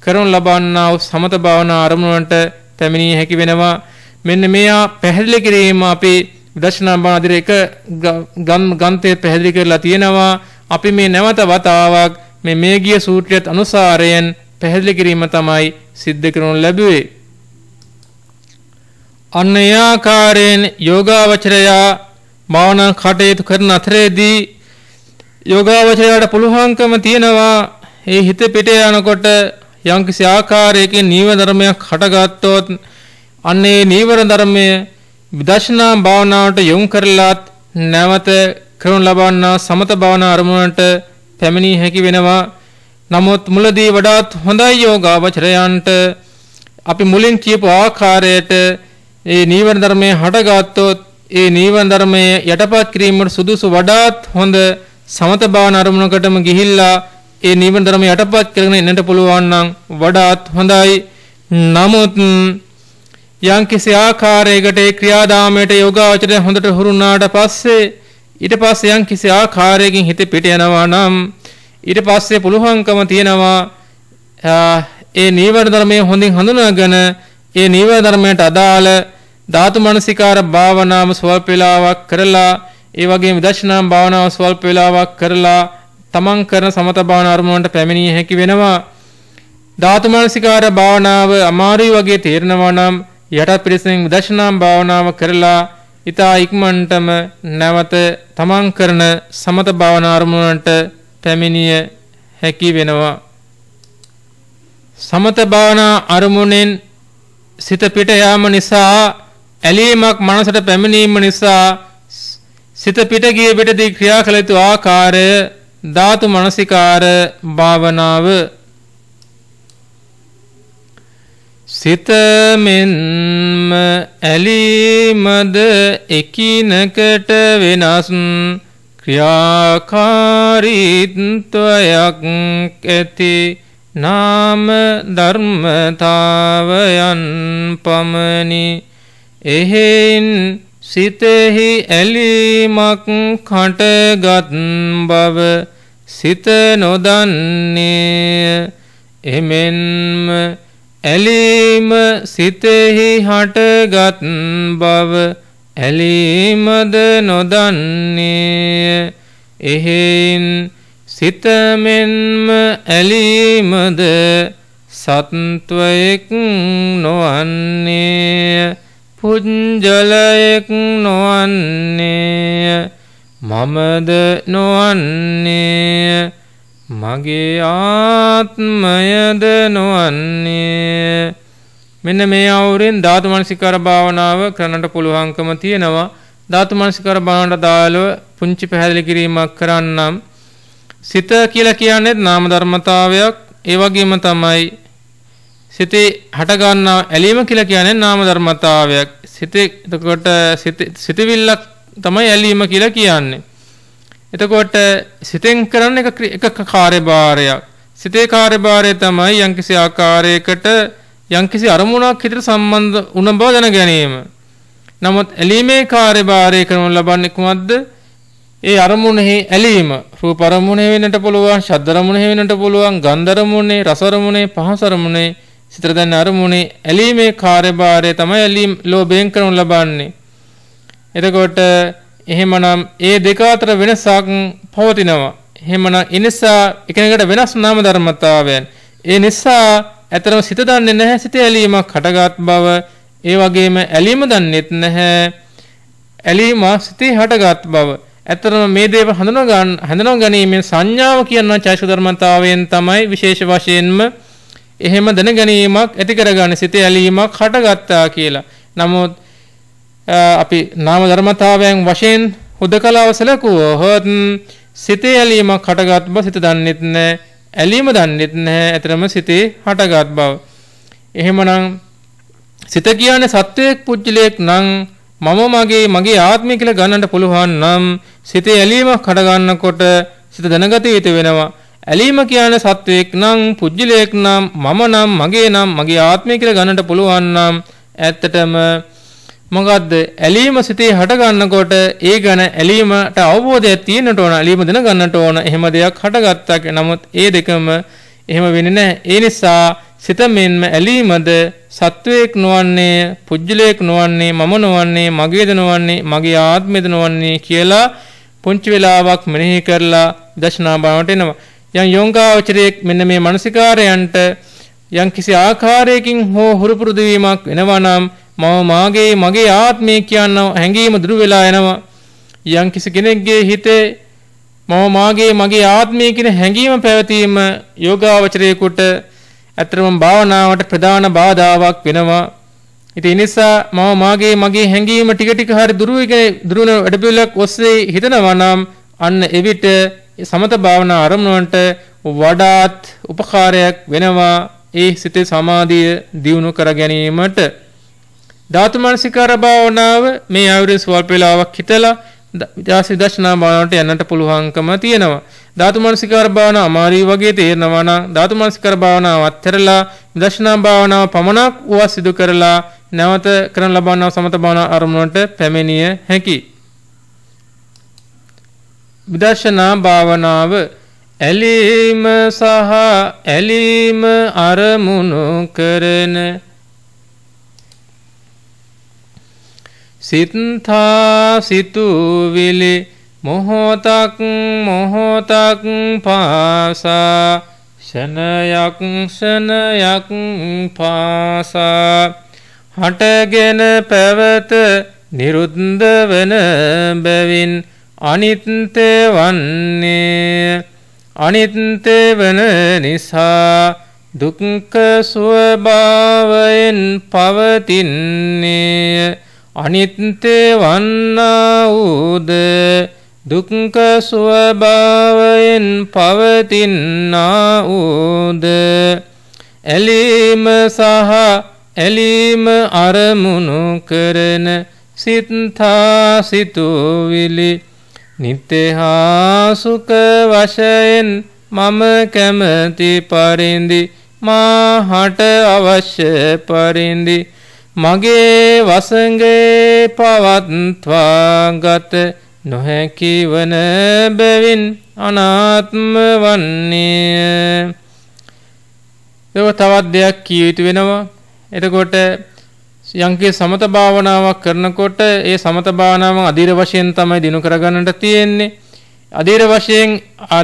කරනු ලබන්නා වූ සමත භාවනා අරමුණට පැමිණිය හැකි වෙනවා මෙන්න මෙයා පැහැදිලි කිරීම අපේ විදර්ශනා භාවනා දිරේක ගන්තේ පැහැදිලි කරලා තියෙනවා අපි මේ නැවත වතාවක් මේ මේගිය සූත්‍රයත් අනුසාරයෙන් පැහැදිලි කිරීම තමයි සිද්ධ කරනු ලැබුවේ. අන්න ඒ ආකාරයෙන් යෝගාවචරයා භාවනා කටයුතු කරන අතරේදී යෝගාවචරයට පුළුවන්කම තියෙනවා මේ හිත පිට යනකොට යම්කිසි ආකාරයකින් නීව ධර්මයක් හටගත්තොත් අන්න ඒ නීවර ධර්මය විදර්ශනා භාවනාවට යොමු කරලත් නැවත කරනු ලබන්නා සමත භාවනා අරමුණට පැමිණිය හැකි වෙනවා. නමුත් මුලදී වඩාත් හොඳයි යෝගාවචරයන්ට අපි මුලින් කියපු ආකාරයට ඒ නීවරණ ධර්මයේ හටගත්තොත් ඒ නීවරණ ධර්මයේ යටපත් කිරීමට සුදුසු වඩාත් හොඳ සමත භාවන අරමුණකටම ගිහිල්ලා ඒ නීවරණ ධර්ම යටපත් කරගෙන ඉන්නට පුළුවන් නම් වඩාත් හොඳයි. නමුත් යම් කිසි ආකාරයකට ඒ ක්‍රියාදාමයට යෝගාචරය හොඳට හුරුුණාට පස්සේ ඊට පස්සේ යම් කිසි ආකාරයකින් හිත පිට යනවා නම් ඊට පස්සේ පුළුවන්කම තියෙනවා ඒ නීවර ධර්මයේ හොඳින් හඳුනාගෙන ඒ නීවර ධර්මයට අදාළ ධාතු මනසිකාර භාවනාව ස්වල්ප වේලාවක් කරලා ඒ වගේම විදර්ශනා භාවනාව ස්වල්ප වේලාවක් කරලා තමන් කරන සමත භාවනා අරමුණට පැමිණිය හැකි වෙනවා ධාතු මනසිකාර භාවනාව අමාරුයි වගේ තේරෙනවා නම් යටත් පිරිසෙන් විදර්ශනා භාවනාව කරලා ඊතා ඉක්මනටම නැවත තමන් කරන සමත භාවනා අරමුණට පැමිණිය හැකි වෙනවා. සමත භාවනා අරමුණෙන් සිත පිට යාම නිසා ඇලීමක් මනසට පැමිණීම නිසා සිත පිට ගිය පිටදී ක්‍රියා කළ යුතු ආකාරය ධාතු මනසිකාර භාවනාව සිතමෙන්ම ඇලීමද එකිනකට වෙනස් ක්‍රියාකාරීත්වයක් ඇති නාම ධර්මතාවයන් පමණි එහෙන් සිතෙහි ඇලීමක් කටගත් බව සිත නොදන්නේය එමෙන්ම ඇලීම සිතෙහි හටගත් බව ඇලීමද නොදන්නේය එහෙයින් සිතමෙන්ම ඇලීමද සත්වයෙක් නොවන්නේය පුංජලයෙක් නොවන්නේය මමද නොවන්නේය මගේ ආත්මයද නොවන්නේ මෙන්න මේ අවුරෙන් ධාතු මනසිකාර භාවනාව කරන්නට පුළුවන්කම තියෙනවා ධාතු මනසිකාර භාවනාවට දාලව පුංචි පැහැදිලි කිරීමක් කරන්නම් සිත කියලා කියන්නේ නාම ධර්මතාවයක් ඒ වගේම තමයි සිතේ හට ගන්නා ඇලීම කියලා කියන්නේ නාම ධර්මතාවයක් සිතේ එතකොට සිතවිල්ලක් තමයි ඇලීම කියලා කියන්නේ එතකොට සිතෙන් කරන එක එක කාර්යභාරයක්. සිතේ කාර්යභාරය තමයි යම්කිසි ආකාරයකට යම්කිසි අරමුණක් හිතට සම්බන්ධ වුණ බව දැන ගැනීම. නමුත් ඇලීමේ කාර්යභාරය කරනු ලබන්නේ කුමක්ද? ඒ අරමුණෙහි ඇලීම. රූප අරමුණේ වෙන්නට පුළුවන්, ශබ්ද අරමුණේ වෙන්නට පුළුවන්, ගන්ධ අරමුණේ, රස අරමුණේ, පහස අරමුණේ, සිතට දැනෙන අරමුණේ ඇලීමේ කාර්යභාරය තමයි ඇලීම් ලෝභයෙන් කරනු ලබන්නේ. එතකොට එහෙමනම් ඒ දෙක අතර වෙනසක් පවතිනවා. එහෙමනම් ඒ නිසා එකිනෙකට වෙනස් නාම ධර්මතාවයන්. ඒ නිසා ඇතරම සිත දන්නේ නැහැ සිත ඇලීමක් හටගත් බව. ඒ වගේම ඇලීම දන්නේත් නැහැ. ඇලීම සිතේ හටගත් බව. ඇතරම මේ දේව හඳුනා හඳුනා ගැනීමෙන් සංඥාව කියන චෛත්‍ය ධර්මතාවයෙන් තමයි විශේෂ වශයෙන්ම එහෙම දැන ගැනීමක් ඇති කරගන්න සිත ඇලීමක් හටගත්තා කියලා. නමුත් අපි නාම ධර්මතාවයන් වශයෙන් හුදකලාව සැලකුවහොත් සිතේ ඇලීමක් හටගත් බව සිත දන්නෙත් නැහැ. ඇලීම දන්නෙත් නැහැ. ඇතරම සිතේ හටගත් බව. එහෙමනම් සිත කියන්නේ සත්වයක් පුජ්‍යලයක් නම් මම මගේ මගේ ආත්මය කියලා ගන්නට පුළුවන් නම් සිතේ ඇලීමක් හටගන්නකොට සිත දැනගත යුතු වෙනවා. ඇලීම කියන්නේ සත්වයක් නම් පුජ්‍යලයක් නම් මම නම් මගේ නම් මගේ ආත්මය කියලා ගන්නට පුළුවන් නම් ඇත්තටම මොකද්ද ඇලීම සිතේ හට ගන්නකොට ඒ ගැන ඇලීමට අවබෝධයක් තියෙන්නට ඕන ඇලීම දෙන ගන්නට ඕන එහෙම දෙයක් හටගත්තක් නමුත් ඒ දෙකම එහෙම වෙන්නේ නැහැ ඒ නිසා සිත මෙන්ම ඇලීමද සත්වයක් නොවන්නේ පුජ්‍යලයක් නොවන්නේ මම නොවන්නේ මගේද නොවන්නේ මගේ ආත්මෙද නොවන්නේ කියලා පුංචි වෙලාවක් මෙනෙහි කරලා දර්ශනා භාවනට එනවා යම් යෝංගාවචරයක් මෙන්න මේ මානසිකාරයන්ට යම් කිසි ආකාරයකින් හෝ හුරුපුරුදු වීමක් වෙනවා නම් මම මාගේ මගේ ආත්මය කියන හැඟීම දුරු වෙලා යනවා. යම් කිසි කෙනෙක්ගේ හිතේ මම මාගේ මගේ ආත්මය කියන හැඟීම පැවතීම යෝගාවචරයේකට අත්‍යවම භාවනාවට ප්‍රධාන බාධාවක් වෙනවා. ඉතින් ඒ නිසා මම මාගේ මගේ හැඟීම ටික ටික හරි දුරුවේ දුරුන වැඩපිළිවෙලක් ඔස්සේ හිතනවා නම් අන්න එවිට සමත භාවනා ආරම්භනවන්ට වඩාත් උපකාරයක් වෙනවා ඒ සිතේ සමාධිය දියුණු කර ගැනීමට ධාතු මනසිකාර භාවනාව මේ ආයුර්වේද ස්වල්ප වේලාවක් හිතලා විදර්ශ විදර්ශනා භාවනාවට යන්නට පුළුවන්කම තියෙනවා. ධාතු මනසිකාර භාවනාව අමාරුයි වගේ තේරෙනවා නම් ධාතු මනසිකාර භාවනාව අත්හැරලා විදර්ශනා භාවනාව පමණක් උවා සිදු කරලා නැවත කරන ලබන්නා සමත භාවනා අරමුණට පැමිණිය හැකියි. විදර්ශනා භාවනාව ඇලීම සහ ඇලීම අරමුණු කරන සිත්තා සිතුවිලි මොහොතක් මොහොතක් පාසා ෂණයක් ෂණයක් පාසා හටගෙන පැවත නිරුද්ධ වන බැවින් අනිත්‍ය වන්නේ අනිත්‍ය වන නිසා දුක්ඛ ස්වභාවයෙන් පවතින්නේ අනිත්‍ය වන්නා වූද දුක්ඛ ස්වභාවයෙන් පවතිනා වූද ඇලීම සහ ඇලීම අරමුණු කරන සිතා සිතුවිලි නිත්‍යහා සුඛ වශයෙන් මම කැමති පරිදි මාහට අවශ්‍ය පරිදි මගේ වසගේ පවත්වාගත නොහැකිවන බැවින් අනාත්ම වන්නේය. ඒව තවත් දෙයක් කිය යුතු වෙනවා. එතකොට යංකේ සමත භාවනාවක් කරනකොට ඒ සමත භාවනාව අධීර වශයෙන් තමයි දිනු කරගන්නට තියෙන්නේ. අධීර වශයෙන්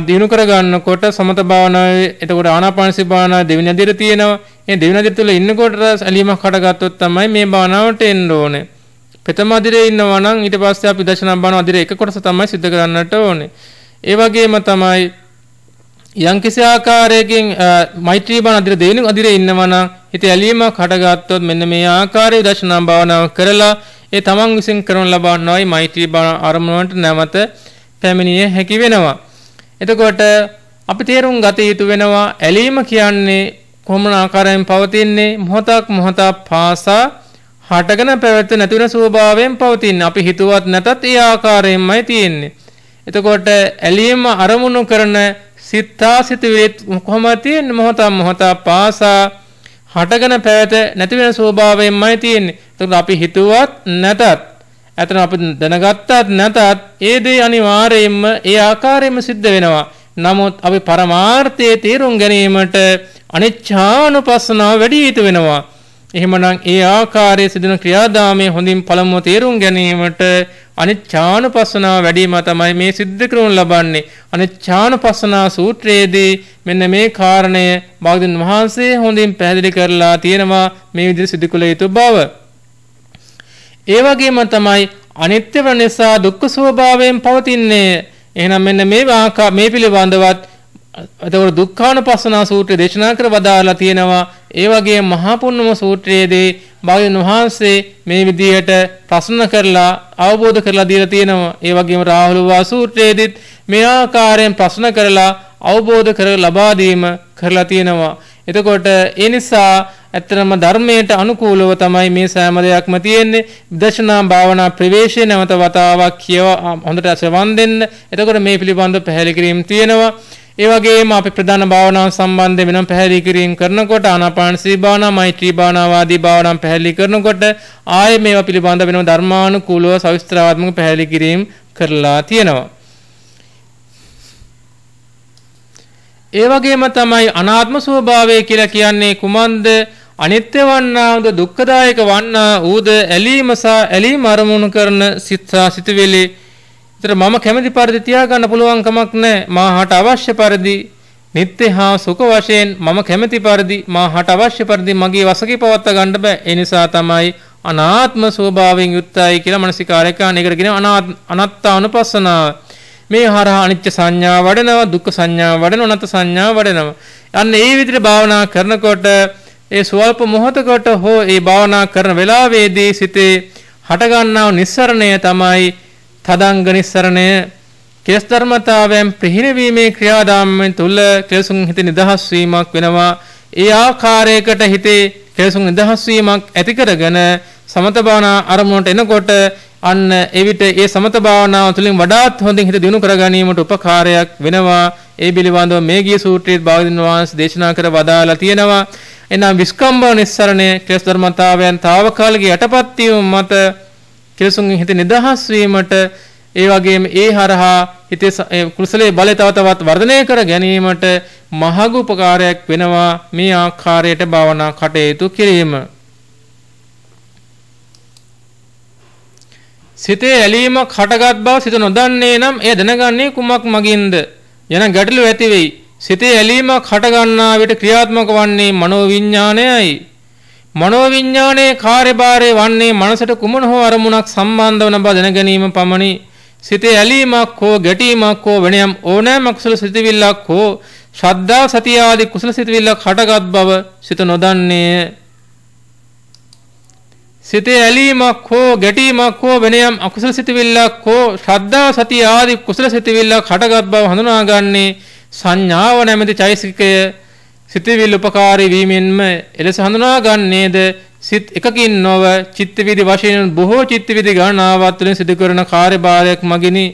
දිනු කර ගන්නකොට සමත භාවනාවේ එතකොට ආනාපානසති භාවනාව දෙවෙනි අධීර තියෙනවා. මේ දෙවෙනි අධීර තුල ඉන්නකොට ඇලීමක් හටගත්තොත් තමයි මේ භාවනාවට එන්න ඕනේ. ප්‍රථම අධීරේ ඉන්නවා නම් ඊට පස්සේ අපි දර්ශනා භාවනාව අධීර එක කොටස තමයි සිද්ධ කරන්නට ඕනේ. ඒ වගේම තමයි යම් කිසි ආකාරයකින් මෛත්‍රී භාවනාව අධීර දෙවෙනි අධීරේ ඉන්නවා නම් හිත ඇලීමක් හටගත්තොත් මෙන්න මේ ආකාරයේ දර්ශනා භාවනාව කරලා ඒ තමන් විසින් කරන ලබනවායි මෛත්‍රී භාවනාව ආරම්භ නැවත පැමිණිය හැකි වෙනවා. එතකොට අපි තේරුම් ගත යුතු වෙනවා ඇලීම කියන්නේ කොමන ආකාරයෙන් පවතින්නේ මොහොතක් මොහොතක් පාසා හටගෙන පැවැත්වෙ නැති වෙන ස්වභාවයෙන් පවතින. අපි හිතුවත් නැතත් ඒ ආකාරයෙන්මයි තියෙන්නේ. එතකොට ඇලීම අරමුණු කරන සිතා සිතුවිලිත් කොහොම තියෙන්නේ මොහොතක් මොහොතක් පාසා හටගෙන පැවැත නැති වෙන ස්වභාවයෙන්මයි තියෙන්නේ. එතකොට අපි හිතුවත් නැතත් ඇතන අප දැනගත්තත් නැතත් ඒ දේ අනිවාර්යයෙන්ම ඒ ආකාරයෙන්ම සිද්ධ වෙනවා. නමුත් අපි පරමාර්ථයේ තේරුම් ගැනීමට අනිච්ඡානුපස්සනාව වැඩි යුතු වෙනවා. එහෙමනම් ඒ ආකාරයේ සිදෙන ක්‍රියාදාමයේ හොඳින් පළමුව තේරුම් ගැනීමට අනිච්ඡානුපස්සනාව වැඩිම තමයි මේ සිද්ධ කරනු ලබන්නේ. අනිච්ඡානුපස්සනා සූත්‍රයේදී මෙන්න මේ කාරණය බෞද්ධ වහන්සේ හොඳින් පැහැදිලි කරලා තියෙනවා මේ විදිහට සිදු කළ යුතු බව. ඒ වගේම තමයි අනිත්‍ය වන නිසා දුක්ඛ ස්වභාවයෙන් පවතින්නේ. එහෙනම් මෙන්න මේ වාකා මේ පිළිබඳවත් එතකොට දුක්ඛානුපස්සනා සූත්‍රය දේශනා කර වදාලා තියෙනවා. ඒ වගේ මහා පුන්නම සූත්‍රයේදී භාග්‍යවතුන් වහන්සේ මේ විදිහට ප්‍රශ්න කරලා අවබෝධ කරලා දීලා තියෙනවා. ඒ වගේම රාහුල වාසූත්‍රයේදීත් මේ ආකාරයෙන් ප්‍රශ්න කරලා අවබෝධ කර ලබා දීම කරලා තියෙනවා. එතකොට ඒ නිසා ඇත්තටම ධර්මයට අනුකූලව තමයි මේ සෑම දෙයක්ම තියෙන්නේ. විදර්ශනා භාවනා ප්‍රවේශය නැවත වතාවක් කියව හොඳට සවන් දෙන්න. එතකොට මේ පිළිබඳව පැහැදිලි කිරීම තියෙනවා. ඒ වගේම අපි ප්‍රධාන භාවනාව සම්බන්ධ වෙනම පැහැදිලි කිරීම කරනකොට ආනාපාන සී භාවනා, මෛත්‍රී භාවනා, වාදී භාවනා පැහැදිලි කරනකොට ආයේ මේවා පිළිබඳ වෙනම ධර්මානුකූලව සවිස්තරාත්මක පැහැදිලි කිරීම කරලා තියෙනවා. ඒ වගේම තමයි අනාත්ම ස්වභාවය කියලා කියන්නේ කුමන්ද? අනිත්‍ය වන්නා උද දුක්ඛදායක වන්නා ඌද ඇලීම සහ ඇලීම අරමුණු කරන සිත සහ සිතවිලි. ඒතර මම කැමති පරිදි තියාගන්න පුළුවන් කමක් නැහැ. මාහට අවශ්‍ය පරිදි නිත්‍ය හා සුඛ වශයෙන් මම කැමති පරිදි මාහට අවශ්‍ය පරිදි මගේ වසකේ පවත්වා ගන්න බෑ. ඒ නිසා තමයි අනාත්ම ස්වභාවයෙන් යුක්තයි කියලා මානසිකාරය කරන එකට කියන අනාත්ම අනත්තානුපස්සනාව. මේ හරහා අනිත්‍ය සංඥා වඩනවා දුක්ඛ සංඥා වඩනවා අනත් සංඥා වඩනවා. අන්න ඒ විදිහට භාවනා කරනකොට ඒ සුවල්ප මොහොතකට හෝ ඒ භාවනා කරන වෙලාවේදී සිතේ හටගන්නා නිස්සරණය තමයි තදංග නිස්සරණය කෙලස් ධර්මතාවයන් ප්‍රහිණවීමේ ක්‍රියාදාමයෙන් තුල කෙලසුන් හිත නිදහස් වීමක් වෙනවා. ඒ ආකාරයකට හිතේ කෙලසුන් නිදහස් වීමක් ඇති කරගෙන සමත භාවනා අරමුණට එනකොට අන්න එවිට ඒ සමත භාවනාව තුළින් වඩාත් හොඳින් හිත දියුණු කර ගැනීමට උපකාරයක් වෙනවා. ඒ පිළිබඳව මේ ගිය සූත්‍රයේ බාගදින වහන්සේ දේශනා කර වදාලා තියෙනවා. එනම් විස්කම්භව නිස්සරණය ක්ලේශ ධර්මතාවයන් తాවකාලික යටපත් වීම මත කෙලසුන්ගෙන් හිත නිදහස් වීමට ඒ වගේම ඒ හරහා හිතේ කුසලයේ බලය තව තවත් වර්ධනය කර ගැනීමට මහඟු උපකාරයක් වෙනවා මේ ආකාරයට භාවනා කටයුතු කිරීම. සිතේ ඇලීමක් හටගත් බව සිත නොදන්නේ නම් එය දැනගන්නේ කුමක් මගින්ද යන ගැටලු ඇති වෙයි. සිතේ ඇලීමක් හටගන්නා විට ක්‍රියාත්මක වන්නේ මනෝවිඤ්ඤාණයයි. මනෝවිඤ්ඤාණයේ කාර්යභාරය වන්නේ මනසට කුමන හෝ අරමුණක් සම්බන්ධ වන බව දැන ගැනීම පමණි. සිතේ ඇලීමක් හෝ ගැටීමක් හෝ වෙනයම් ඕනෑම කුසල සිතවිල්ලක් හෝ ශ්‍රද්ධා සතිය ආදී කුසල සිතවිල්ලක් හටගත් බව සිත නොදන්නේ සිතේ ඇලීමක් හෝ ගැටීමක් හෝ වෙනයම් අකුසල සිතවිල්ලක් හෝ ශ්‍රද්ධාව සතිය ආදී කුසල සිතවිල්ලක් හටගත් බව හඳුනාගන්නේ සංඥාව නැමැති චෛසිකය සිතවිල් උපකාරී වීමෙන්ම එලෙස හඳුනාගන්නේද සිත එකකින් නොව චිත්තවිදි වශයෙන් බොහෝ චිත්තවිදි ගණනාවක් තුළින් සිදු කරන කාර්යභාරයක් මගිනි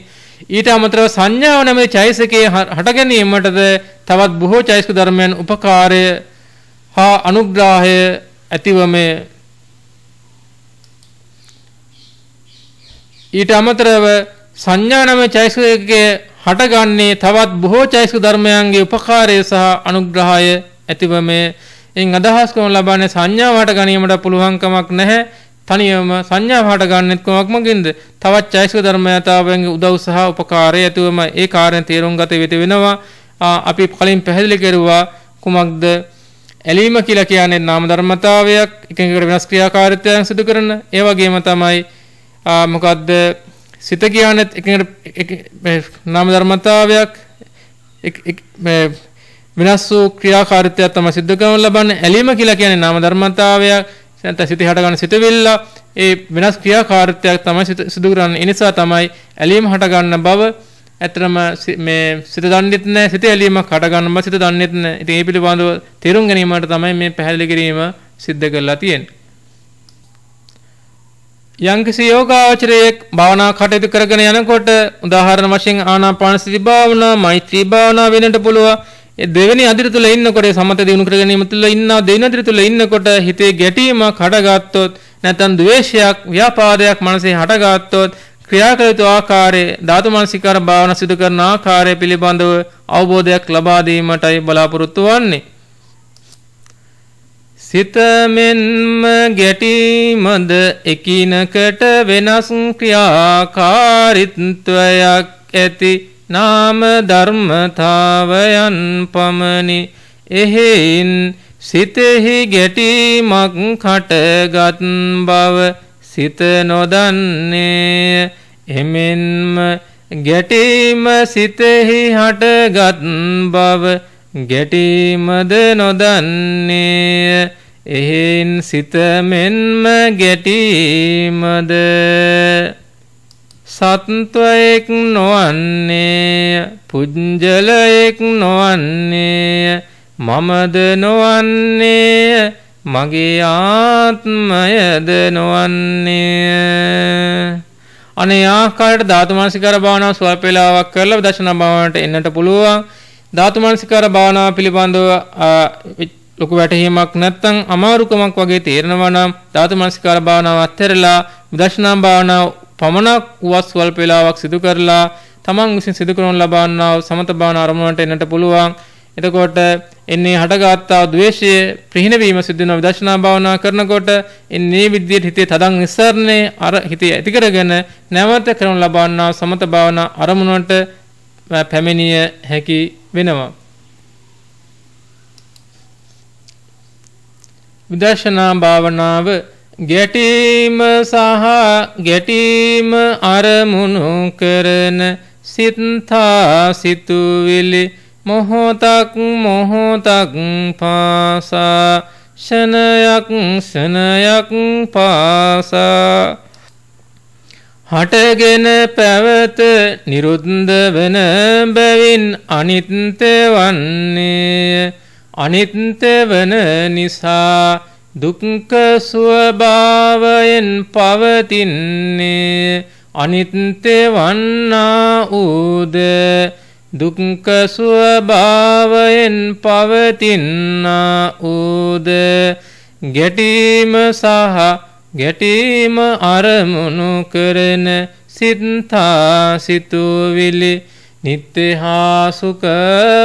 ඊට අමතරව සංඥාව නැමැති චෛසිකයේ හට ගැනීමටද තවත් බොහෝ චෛසික ධර්මයන් උපකාරය හා අනුග්‍රහය ඇතිවමේ ඊට අමතරව සංඥානම චෛසිකයේ හටගන්නේ තවත් බොහෝ චෛසික ධර්මයන්ගේ උපකාරය සහ අනුග්‍රහය ඇතිව මේ එන් අදහස් කරන ලබන්නේ සංඥාව හට ගැනීමට පුළුවන්කමක් නැහැ තනියම සංඥාව හට ගන්නෙත් කොමක්මකින්ද තවත් චෛසික ධර්මයතාවයන්ගේ උදව් සහ උපකාරය ඇතිවම ඒ කාර්යය තේරුම් ගත යුතු වෙනවා අපි කලින් පැහැදිලි කරුවා කුමක්ද ඇලීම කියලා කියන්නේ නාම ධර්මතාවයක් එකිනෙකට වෙනස් ක්‍රියාකාරීත්වයන් සිදු කරන ඒ වගේම තමයි මොකක්ද සිත කියන්නේ එකට නාම ධර්මතාවයක් වෙනස් වූ ක්‍රියාකාරීත්වයක් තමයි සිද්ධ කරන ලබන්නේ ඇලීම කියලා කියන්නේ නාම ධර්මතාවයක් නැත්නම් සිතේ හටගන්න සිතවිල්ල ඒ වෙනස් ක්‍රියාකාරීත්වයක් තමයි සිදු කරන්නේ. ඒ නිසා තමයි ඇලීම හටගන්න බව ඇත්තම මේ සිත දන්නේත් නැහැ. සිත ඇලීමක් හටගන්න බව සිත දන්නේත් නැහැ. ඉතින් මේ පිළිබඳව තේරුම් ගැනීමට තමයි මේ පැහැදිලි කිරීම සිද්ධ කරලා තියෙන්නේ. යම්කිසි යෝගාචරයේක් භාවනා කටයුතු කරගෙන යනකොට උදාහරණ වශයෙන් ආනාපාන සති භාවනා, මෛත්‍රී භාවනා වෙන්නට පුළුවන්. ඒ දෙවෙනි අදිර තුල ඉන්නකොට සමත දිනු කර ගැනීම තුල ඉන්නා දෙවෙනි අදිර තුල ඉන්නකොට හිතේ ගැටීමක් හටගත්තොත් නැත්නම් ද්වේෂයක්, ව්‍යාපාදයක් මනසේ හටගත්තොත් ක්‍රියා කළ යුතු ආකාරයේ ධාතු මනසිකාර භාවනා සිදු කරන ආකාරය පිළිබඳව අවබෝධයක් ලබා දීමටයි බලාපොරොත්තු වෙන්නේ. සිතමෙන්ම ගැටීමද එකිනකට වෙනස් ක්‍රියාකාරිත්වයක් ඇති නාම ධර්මතාවයන් පමණි එහෙයින් සිතෙහි ගැටීමක් කටගත් බව සිත නොදන්නේ එමෙන්ම ගැටීම සිතෙහි හටගත් බව ගැටීමද නොදන්නේ එහෙන් සිතමෙන්ම ගැටීමද සත්වයෙක් නොවන්නේ පුජ්ජලයෙක් නොවන්නේ මමද නොවන්නේ මගේ ආත්මයද නොවන්නේ අනේ ආකාරයට ධාතු මනසිකාර භාවනාව සුවප වේලාවක් කරලා දර්ශන භාවනාවට එන්නට පුළුවන් ධාතු මනසිකාර භාවනාව පිළිබඳව ලොකු වැටහීමක් නැත්නම් අමාරුකමක් වගේ තේරෙනවා නම් ධාතු මනසිකාර භාවනාව අත්හැරලා විදර්ශනා භාවනාව පමණක් උවස් වල්ප වේලාවක් සිදු කරලා තමන් විසින් සිදු කරන ලබන්නා සමත භාවනා අරමුණට එන්නට පුළුවන්. එතකොට එන්නේ හටගත්තා ද්වේෂය ප්‍රහිණ වීම සිදු වෙන විදර්ශනා භාවනා කරනකොට එන්නේ විද්‍යට හිතේ තදං ඉස්සරනේ අර හිතේ ඇති කරගෙන නැවත කරන ලබන්නා සමත භාවනා අරමුණට පැමිණිය හැකි වෙනවා. විදර්ශනා භාවනාව ගැටීම සහ ගැටීම අරමුණු කරන සිතා සිතුවිලි මොහොතක් මොහොතක් පාසා ෂණයක් ෂණයක් පාසා හටගෙන පැවත නිරුද්ධ වන බැවින් අනිත්‍ය වන්නේය අනිත්‍ය වන නිසා දුක්ඛ ස්වභාවයෙන් පවතින්නේ අනිත්‍ය වන්නා ඌද දුක්ඛ ස්වභාවයෙන් පවතිනා ඌද ගැටීම සහ ගැටීම අරමුණු කරන සිතා සිතුවිලි නිත්‍ය හා සුඛ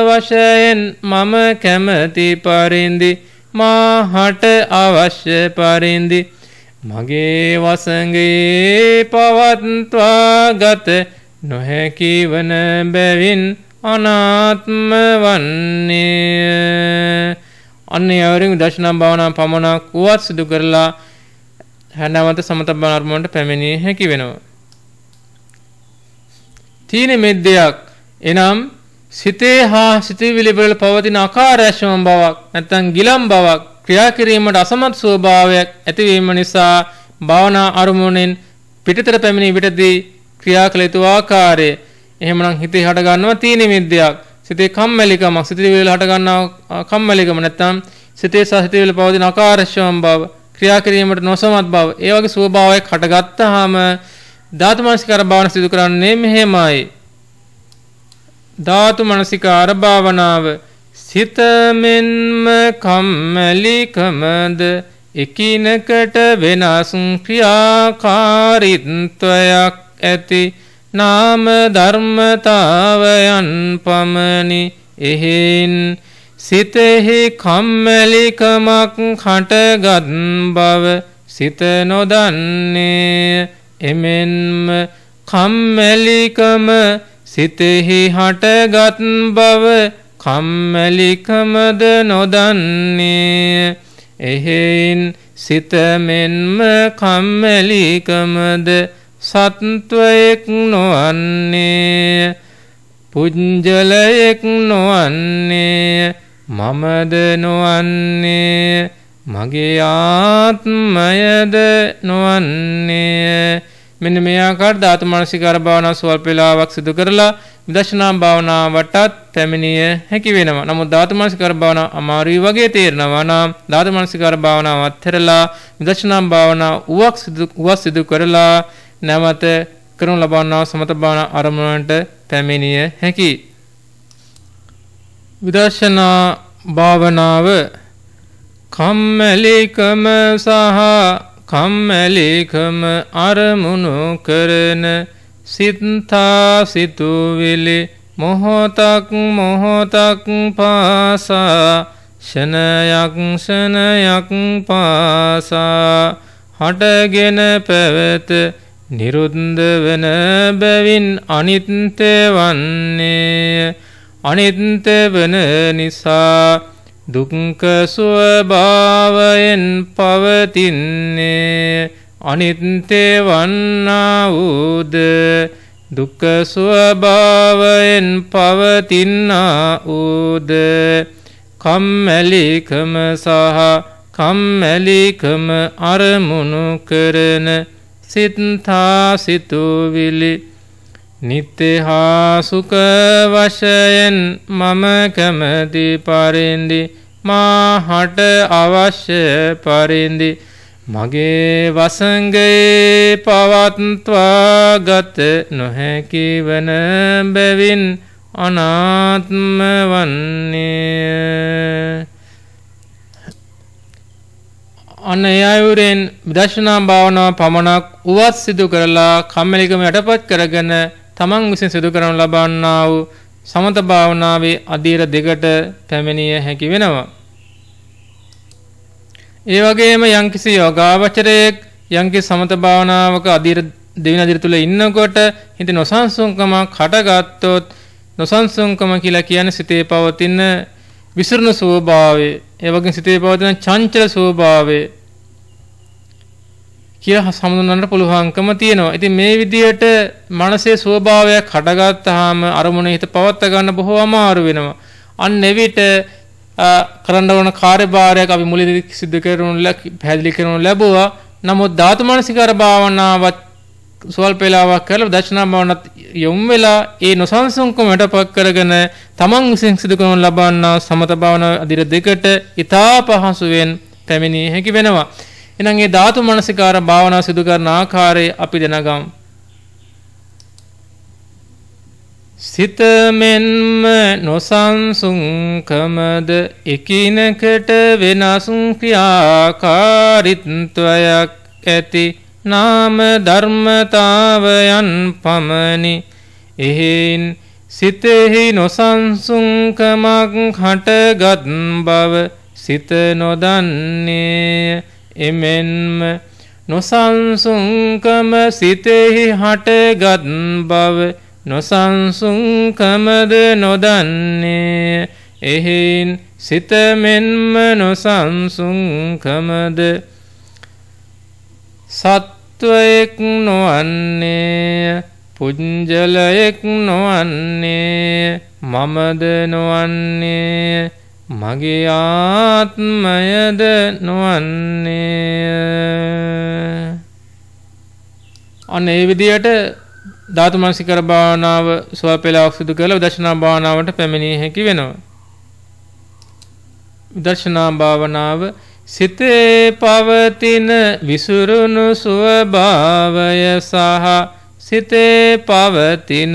වශයෙන් මම කැමති පරිදි මාහට අවශ්‍ය පරිදි මගේ වසඟේ පවත්වා ගත නොහැකි වන බැවින් අනාත්ම වන්නේ අන්නේ අවරින් දර්ශනා භාවනා පමණක් වුවත් සිදු කරලා හැනවත සමත භාවනාවට පැමිණිය හැකි වෙනවා. තීන මෙද්දයක් එනම් සිතේ හා සිතවිලිවල පවතින අකාර්යක්ෂම බවක් නැත්නම් ගිලම් බවක් ක්‍රියා කිරීමට අසමත් ස්වභාවයක් ඇතිවීම නිසා භාවනා අරමුණෙන් පිටතට පැමිණි විටදී ක්‍රියා කළ යුතු ආකාරය එහෙමනම් හිතේ හට ගන්නවා තීන මිද්දයක් සිතේ කම්මැලිකමක් සිතවිලි හට ගන්නවා කම්මැලිකම නැත්නම් සිතේ සහ සිතවිලි පවතින අකාර්යක්ෂම බව ක්‍රියා කිරීමට නොසමත් බව ඒ වගේ ස්වභාවයක් හටගත්තාම ධාතුමනසිකාර භාවන සිදු කරන්නේ මෙහෙමයි ධාතු මනසිකාර භාවනාව සිතමෙන්ම කම්මැලිකමද එකිනකට වෙනස් ක්‍රියාකාරීත්වයක් ඇති නාම ධර්මතාවයන් පමණි එහෙන් සිතෙහි කම්මැලිකමක් හටගත් බව සිත නොදන්නේ එමෙන්ම කම්මැලිකම සිතෙහි හටගත් බව කම්මැලිකමද නොදන්නේ එහෙයින් සිත මෙන්ම කම්මැලිකමද සත්වයෙක් නොවන්නේ පුංජලයෙක් නොවන්නේ මමද නොවන්නේ මගේ ආත්මයද නොවන්නේ මෙන්න මේ ආකාරයට ධාතු මනසිකාර භාවනා සුවල්ප වේලාවක් සිදු කරලා විදර්ශනා භාවනා වටත් පැමිණිය හැකි වෙනවා. නමුත් ධාතු මනසිකාර භාවනා අමාරුයි වගේ තේරෙනවා නම් ධාතු මනසිකාර භාවනාව අත්හැරලා විදර්ශනා භාවනා උවක් සිදු උවක් සිදු කරලා නැවත කරනු ලබන්නා සමත භාවනා අරමුණට පැමිණිය හැකියි. විදර්ශනා භාවනාව කම්මැලිකම සහ කම්මැලිකම අරමුණු කරන සිතා සිතුවිලි මොහොතක් මොහොතක් පාසා ෂණයක් ෂණයක් පාසා හටගෙන පැවත නිරුද්ධ වන බැවින් අනිත්‍ය වන්නේය අනිත්‍ය වන නිසා දුක්ඛ ස්වභාවයෙන් පවතින්නේ අනිත්‍ය වන්නා වූද දුක්ඛ ස්වභාවයෙන් පවතිනා ඌද කම්මැලිකම සහ කම්මැලිකම අරමුණු කරන සිතා සිතුවිලි නිත්‍යහාසුක වශයෙන් මම කැමති පරිදි මාහට අවශ්‍ය පරිදි මගේ වසඟයේ පවත්වා ගත නොහැකි වන බැවින් අනාත්ම වන්නේ අන්න ඒ අයුරෙන් විදර්ශනා භාවනාව පමණක් උවත් සිදු කරලා කම්මැලිකම යටපත් කරගෙන තමන් විසින් සිදු කරනු ලබන්නා වූ සමත භාවනාවේ අධීර දෙකට පැමිණිය හැකි වෙනවා. ඒ වගේම යම්කිසි යෝගාවචරයෙක් යම්කිසි සමත භාවනාවක අධීර දෙවින අධීර තුල ඉන්නකොට හිත නොසන්සුන්කම කඩගත්තොත් නොසන්සුන්කම කියලා කියන්නේ සිතේ පවතින විසිරුණු ස්වභාවය, ඒ වගේම සිතේ පවතින චංචල ස්වභාවය, කියලා හඳුන්වන්නට පුළුවන්කම තියෙනවා. ඉතින් මේ විදිහට මනසේ ස්වභාවයක් හටගත්තාම අරමුණේ හිත පවත්වා ගන්න බොහෝ අමාරු වෙනවා. අන්න එවිට කරන්න ඕන කාර්යභාරයක් අපි මුලදී සිදු කරනු පැහැදිලි කරනු ලැබුවා. නමුත් ධාතු මනසිකාර භාවනාවත් සුවල්ප වේලාවක් කරලා දර්ශනා භාවනාත් යොමු වෙලා ඒ නොසන්සුන්කම යටපත් කරගෙන තමන් විසින් සිදු කරනු ලබන සමත භාවනා අධිර දෙකට ඊතා පහසුවෙන් පැමිණිය හැකි වෙනවා. එහෙනම් ඒ ධාතු මනසිකාර භාවනා සිදු කරන ආකාරය අපි දැනගම්. සිත මෙන්ම නොසන්සුන්කමද එකිනෙකට වෙනසුන් ක්‍රියාකාරීත්වයක් ඇති නාම ධර්මතාවයන් පමණි එහෙන් සිතෙහි නොසන්සුන්කමක් හටගත් බව සිත නොදන්නේය එමෙන්ම නොසන්සුන්කම සිතෙහි හටගත් බව නොසන්සුන්කමද නොදන්නේ එහෙන් සිත මෙන්ම නොසන්සුන්කමද සත්වයෙක් නොවන්නේ පුංජලයෙක් නොවන්නේ මමද නොවන්නේ මගේ ආත්මයද නොවන්නේය අන්න ඒ විදියට ධාතු මනසිකර භාවනාව සුවපෙලාවක් සිදු කරලා විදර්ශනා භාවනාවට පැමිණිය හැකි වෙනවා. විදර්ශනා භාවනාව සිතේ පවතින විසුරුණු ස්වභාවය සහ සිතේ පවතින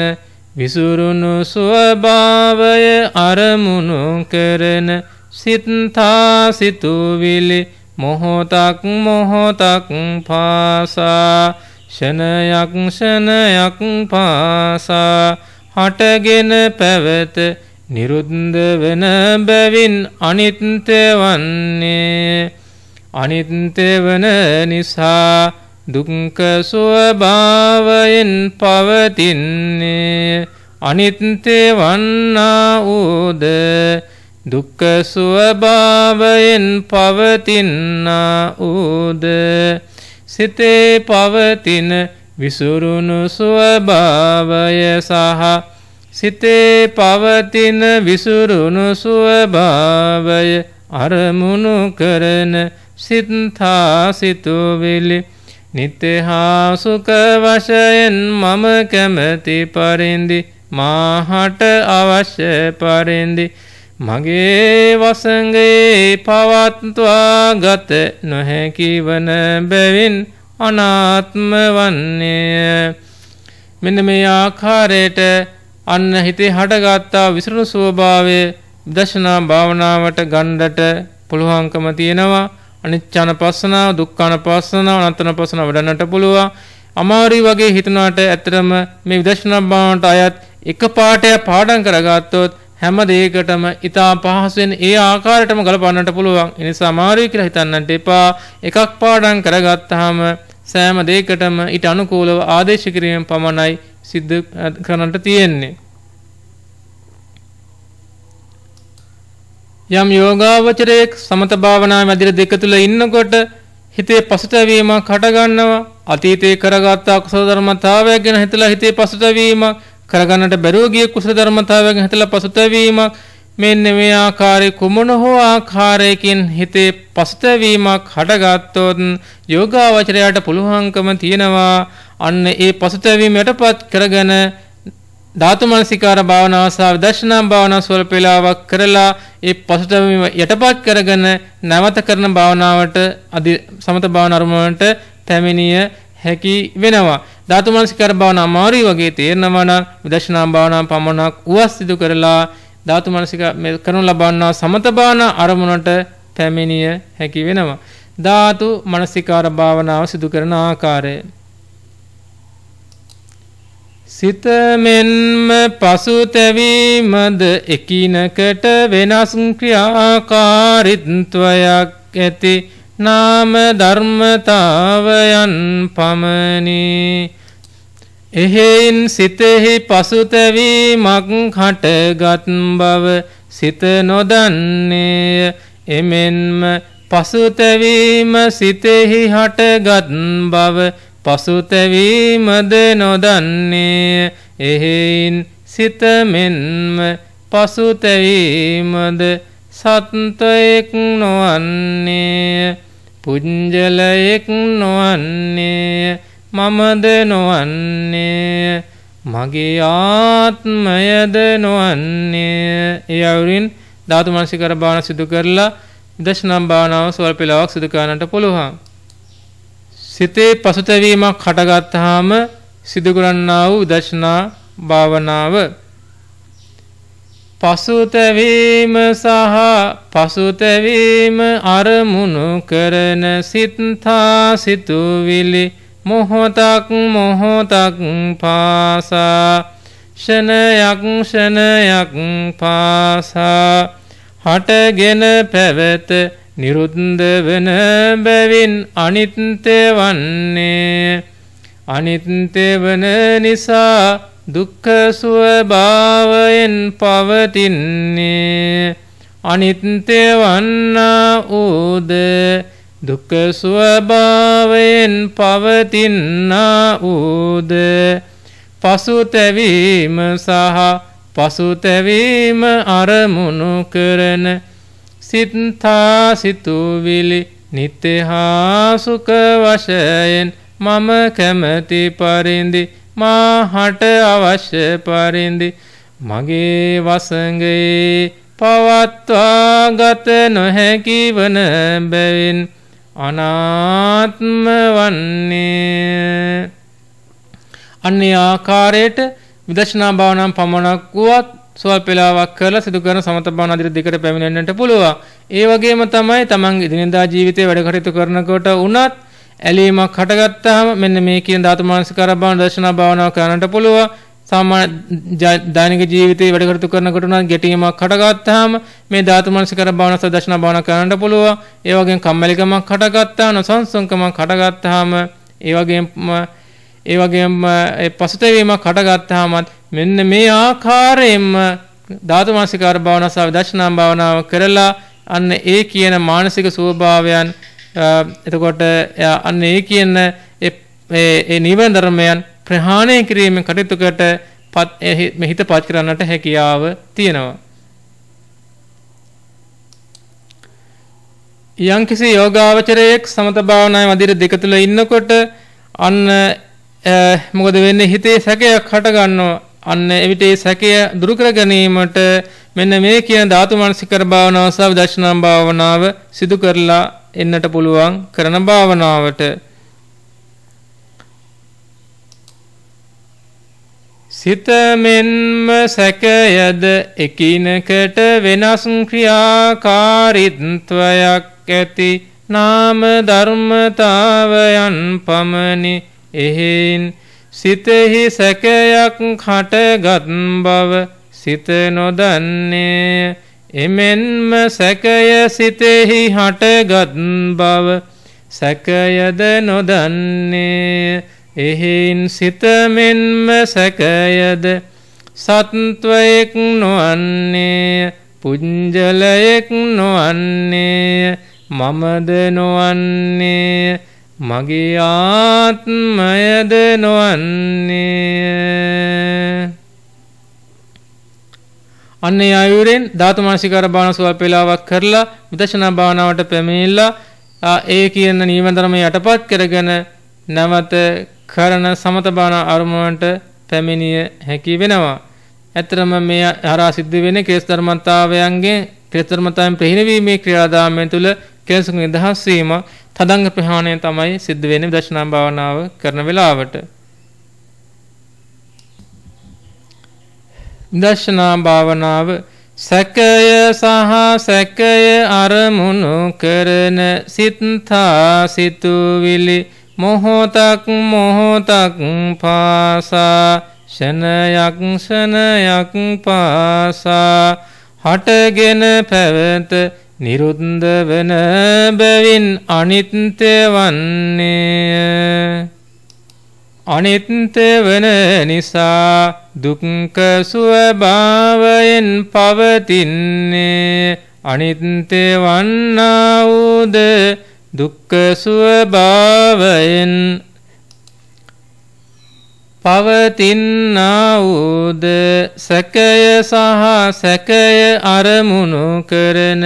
විසුරුණු ස්වභාවය අරමුණු කරන සිත්තා සිතුවිලි මොහොතක් මොහොතක් පාසා ෂණයක් ෂණයක් පාසා හටගෙන පැවත නිරුද්ධ වන බැවින් අනිත්‍ය වන්නේ අනිත්‍ය වන නිසා දුක්ඛ ස්වභාවයෙන් පවතින්නේ අනිත්‍ය වන්නා ඌද දුක්ඛ ස්වභාවයෙන් පවතිනා ඌද සිතේ පවතින විසුරුණු ස්වභාවය සහ සිතේ පවතින විසුරුණු ස්වභාවය අරමුණු කරන සිතා සිතුවිලි නිත්‍යහා සුඛ වශයෙන් මම කැමති පරිදි මාහට අවශ්‍ය පරිදි මගේ වසඟේ පවත්වා ගත නොහැකි වන බැවින් අනාත්ම වන්නේය මෙන්න මේ ආකාරයට අන්න හිතේ හටගත්තා විසුණු ස්වභාවය දශනා භාවනාවට ගණ්ඩට පුළුවන්කම තියෙනවා අනිච්චානපස්සනාව, දුක්ඛානපස්සනාව, අනත්තනපස්සනාව වඩන්නට පුළුවන්. අමාරුයි වගේ හිතනවාට ඇත්තටම මේ විදර්ශනා භාවනාවට අයත් එක පාඩයක් පාඩම් කරගත්තොත් හැම දෙයකටම ඊටා පහසුවෙන් ඒ ආකාරයටම ගලපන්නට පුළුවන්. ඒ නිසා අමාරුයි කියලා හිතන්නට එපා. එකක් පාඩම් කරගත්තාම සෑම දෙයකටම ඊට අනුකූලව ආදේශ කිරීම පමණයි සිද්ධ කරන්නට තියෙන්නේ. යම් යෝගාවචරයක සමත භාවනා මැදිර දෙක තුල ඉන්නකොට හිතේ පසුතැවීමක් හටගන්නවා අතීතේ කරගත් අකුසල ධර්මතාවය ගැන හිතලා හිතේ පසුතැවීමක් කරගන්නට බැරුව ගිය කුසල ධර්මතාවය ගැන හිතලා පසුතැවීමක් මෙන්න මේ ආකාරයේ කුමන හෝ ආකාරයකින් හිතේ පසුතැවීමක් හටගත්තොත් යෝගාවචරයට පුළුවන්කම තියනවා අන්න ඒ පසුතැවීම යටපත් කරගෙන ධාතු මනසිකාර භාවනාව සහ විදර්ශනා භාවනාව සුවල්ප වේලාවක් කරලා ඒ පසුතැවීම යටපත් කරගෙන නැවත කරන භාවනාවට අධි සමත භාවන අරමුණට තැමිනිය හැකි වෙනවා. ධාතු මනසිකාර භාවනාව අමාරුයි වගේ තේරෙනවා නම් විදර්ශනා භාවනාව පමණක් උවස් සිදු කරලා ධාතු මනසික කරනු ලබන්නා සමත භාවන අරමුණට තැමිනිය හැකි වෙනවා. ධාතු මනසිකාර භාවනාව සිදු කරන ආකාරය සිතමෙන්ම පසුතැවීමද එකිනකට වෙනස් ක්‍රියාකාරිත්වයක් ඇති නාම ධර්මතාවයන් පමණි එහෙයින් සිතෙහි පසුතැවීමක් හටගත් බව සිත නොදන්නේය එමෙන්ම පසුතැවීම සිතෙහි හටගත් බව පසුතැවීමද නොදන්නේ එහෙයින් සිත මෙන්ම පසුතැවීමද සත්වයෙක් නොවන්නේ පුංජලයෙක් නොවන්නේ මමද නොවන්නේ මගේ ආත්මයද නොවන්නේ ඒ අවුරින් ධාතු මනසිකර භාවනා සිදු කරලා විදර්ශනා භාවනාව සුවල් පෙළාවක් සිදු කරන්නට පුළුවන් සිතේ පසුතැවීමක් හටගත්තාම සිදුකරන්නා වූ දර්ශනා භාවනාව පසුතැවීම සහ පසුතැවීම අරමුණු කරන සිතා සිතුවිලි මොහොතක් මොහොතක් පාසා ෂණයක් ෂණයක් පාසා හටගෙන පැවත නිරුද්ධ වන බැවින් අනිත්‍ය වන්නේ අනිත්‍ය වන නිසා දුක්ඛ ස්වභාවයෙන් පවතින්නේ අනිත්‍ය වන්නා ඌද දුක්ඛ ස්වභාවයෙන් පවතිනා ඌද පසුතැවීම සහ පසුතැවීම අරමුණු කරන සිත්තා සිතුවිලි නිතහාසුක වශයෙන් මම කැමති පරිදි මාහට අවශ්‍ය පරිදි මගේ වසඟයේ පවත්වා ගත නොහැකි වන බැවින් අනාත්ම වන්නේ අන්නේ ආකාරයට විදර්ශනා භාවනාව පමණක් වුවත් සුවල් වේලාවක් කරලා සිදු කරන සමත භාවනා අධිර දෙකට පැමිණෙන්නට පුළුවන්. ඒ වගේම තමයි තමන්ගේ දිනදා ජීවිතයේ වැඩ කටයුතු කරනකොට උනත් ඇලීමක් හටගත්තාම මෙන්න මේ කියන ධාතු මානසිකාර භාවනා දර්ශනා භාවනාව කරන්නට පුළුවන්. සාමාන්‍ය දෛනික ජීවිතේ වැඩ කටයුතු කරනකොට නම් ගැටීමක් හටගත්තාම මේ ධාතු මනසිකර භාවනා සදර්ශන භාවනා කරන්නට පුළුවන්. ඒ වගේම කම්මැලිකමක් හටගත්තා, නොසන්සුන්කමක් හටගත්තාම ඒ වගේම ඒ වගේම පසුතැවීමක් හටගත්තාමත් මෙන්න මේ ආකාරයෙන්ම ධාතු මානසිකාර භාවනාව සහ විදර්ශනා භාවනාව කරලා අන්න ඒ කියන මානසික ස්වභාවයන් එතකොට අන්න ඒ කියන ඒ නිවන ධර්මයන් ප්‍රහාණය කිරීමෙන් කටයුතුකට හිතපත් කරන්නට හැකියාව තියෙනවා. යම්කිසි යෝගාවචරයෙක් සමත භාවනාවේ මදිර දෙක තුල ඉන්නකොට අන්න මොකද වෙන්නේ හිතේ සැකයක් හට ගන්නවා අන්න එවිට ඒ සැකය දුරු කර ගැනීමට මෙන්න මේ කියන ධාතු මනසිකර භාවනාව සහ විදර්ශනා භාවනාව සිදු කරලා එන්නට පුළුවන් කරන භාවනාවට සිත මෙන්ම සැකයද එකිනෙකට වෙනස් ක්‍රියාකාරීත්වයක් ඇති නාම ධර්මතාවයන් පමණි එහෙන් සිතෙහි සැකයක් හටගත් බව සිත නොදන්නේ එමෙන්ම සැකය සිතෙහි හටගත් බව සැකයද නොදන්නේ එහෙන් සිත මෙන්ම සැකයද සත්වයෙක් නොවන්නේ පුංජලයෙක් නොවන්නේ මමද නොවන්නේ මගේ ආත්මයද නොවන්නේ අන්නේ ආයුරෙන් ධාතු මානසිකාර භාවනා සුවප වේලාවක් කරලා විදර්ශනා භාවනාවට පැමිණිලා ඒ කියන නියම ධර්ම යටපත් කරගෙන නැවත කරන සමත භාවනා අරමුණට පැමිණිය හැකි වෙනවා. ඇත්තරම මේ හරහා සිද්ධ වෙන්නේ ක්‍රේස් ධර්මතාවයන්ගේ ක්‍රේස් ධර්මතාවයන් ප්‍රහිණවීමේ ක්‍රියාදාමය තුළ කෙලසුන් නිදහස් වීමක් තදංග ප්‍රහාණය තමයි සිද්ධ වෙන්නේ දර්ශනා භාවනාව කරන වෙලාවට. දර්ශනා භාවනාව සැකය සහ සැකය අරමුණු කරන සිතා සිතුවිලි මොහොතක් මොහොතක් පාසා ෂණයක් ෂණයක් පාසා හටගෙන පැවත නිරුද්ධ වන බැවින් අනිත්‍ය වන්නේය අනිත්‍ය වන නිසා දුක්ඛ ස්වභාවයෙන් පවතින්නේ අනිත්‍ය වන්නා වූද දුක්ඛ ස්වභාවයෙන් පවතින්නා වූද සැකය සහ සැකය අරමුණු කරන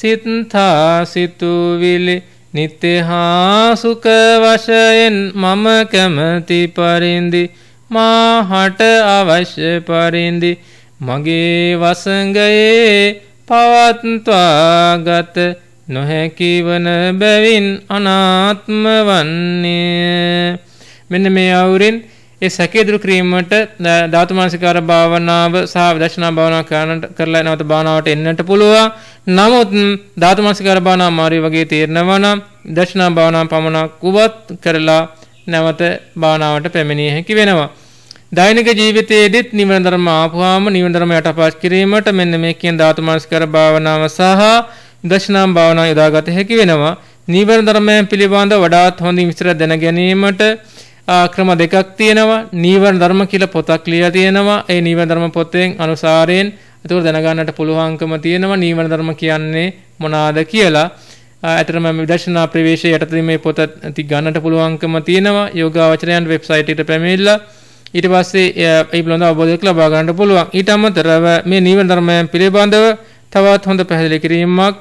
සිත්තා සිතුවිලි නිතෙහා සුඛ වශයෙන් මම කැමති පරිදි මාහට අවශ්‍ය පරිදි මගේ වසඟයේ පවත්වාගත නොහැකිවන බැවින් අනාත්ම වන්නේ මෙන්න මේ අවුරින් ඒ සැකේ දුරු කිරීමට ධාතු මානසිකාර භාවනාව සහ විදර්ශනා භාවනාව කරන්නට කරලා නැවත භාවනාවට එන්නට පුළුවන්. නමුත් ධාතු මානසිකාර භාවනාව මාරි වගේ තේරෙනවා නම් විදර්ශනා භාවනාව පමණක් උවත් කරලා නැවත භාවනාවට පැමිණිය හැකි වෙනවා. දෛනික ජීවිතයේදීත් නිවන ධර්ම ආපුවාම නිවන ධර්ම යටපත් කිරීමට මෙන්න මේ කියන ධාතු මානසිකාර භාවනාව සහ විදර්ශනා භාවනාව යොදාගත හැකි වෙනවා. නිවන ධර්මයන් පිළිබඳව වඩාත් හොඳින් විස්තර දැන ගැනීමට ක්‍රම දෙකක් තියෙනවා නීවරණ ධර්ම කියලා පොතක් ලියලා තියෙනවා ඒ නීවරණ ධර්ම පොතෙන් අනුසාරයෙන් ඒක දැනගන්නට පුළුවන්කම තියෙනවා නීවරණ ධර්ම කියන්නේ මොනවාද කියලා ඇතරම විදර්ශනා ප්‍රවේශය යටතේ මේ පොත ගන්නට පුළුවන්කම තියෙනවා යෝගාවචරයන් වෙබ්සයිට් එකට පැමිණිලා ඊට පස්සේ ඒ බ්ලොඳ අවබෝධයක් ලබා ගන්නට පුළුවන් ඊට අමතරව මේ නීවරණ ධර්මයන් පිළිබඳව තවත් හොඳ පැහැදිලි කිරීමක්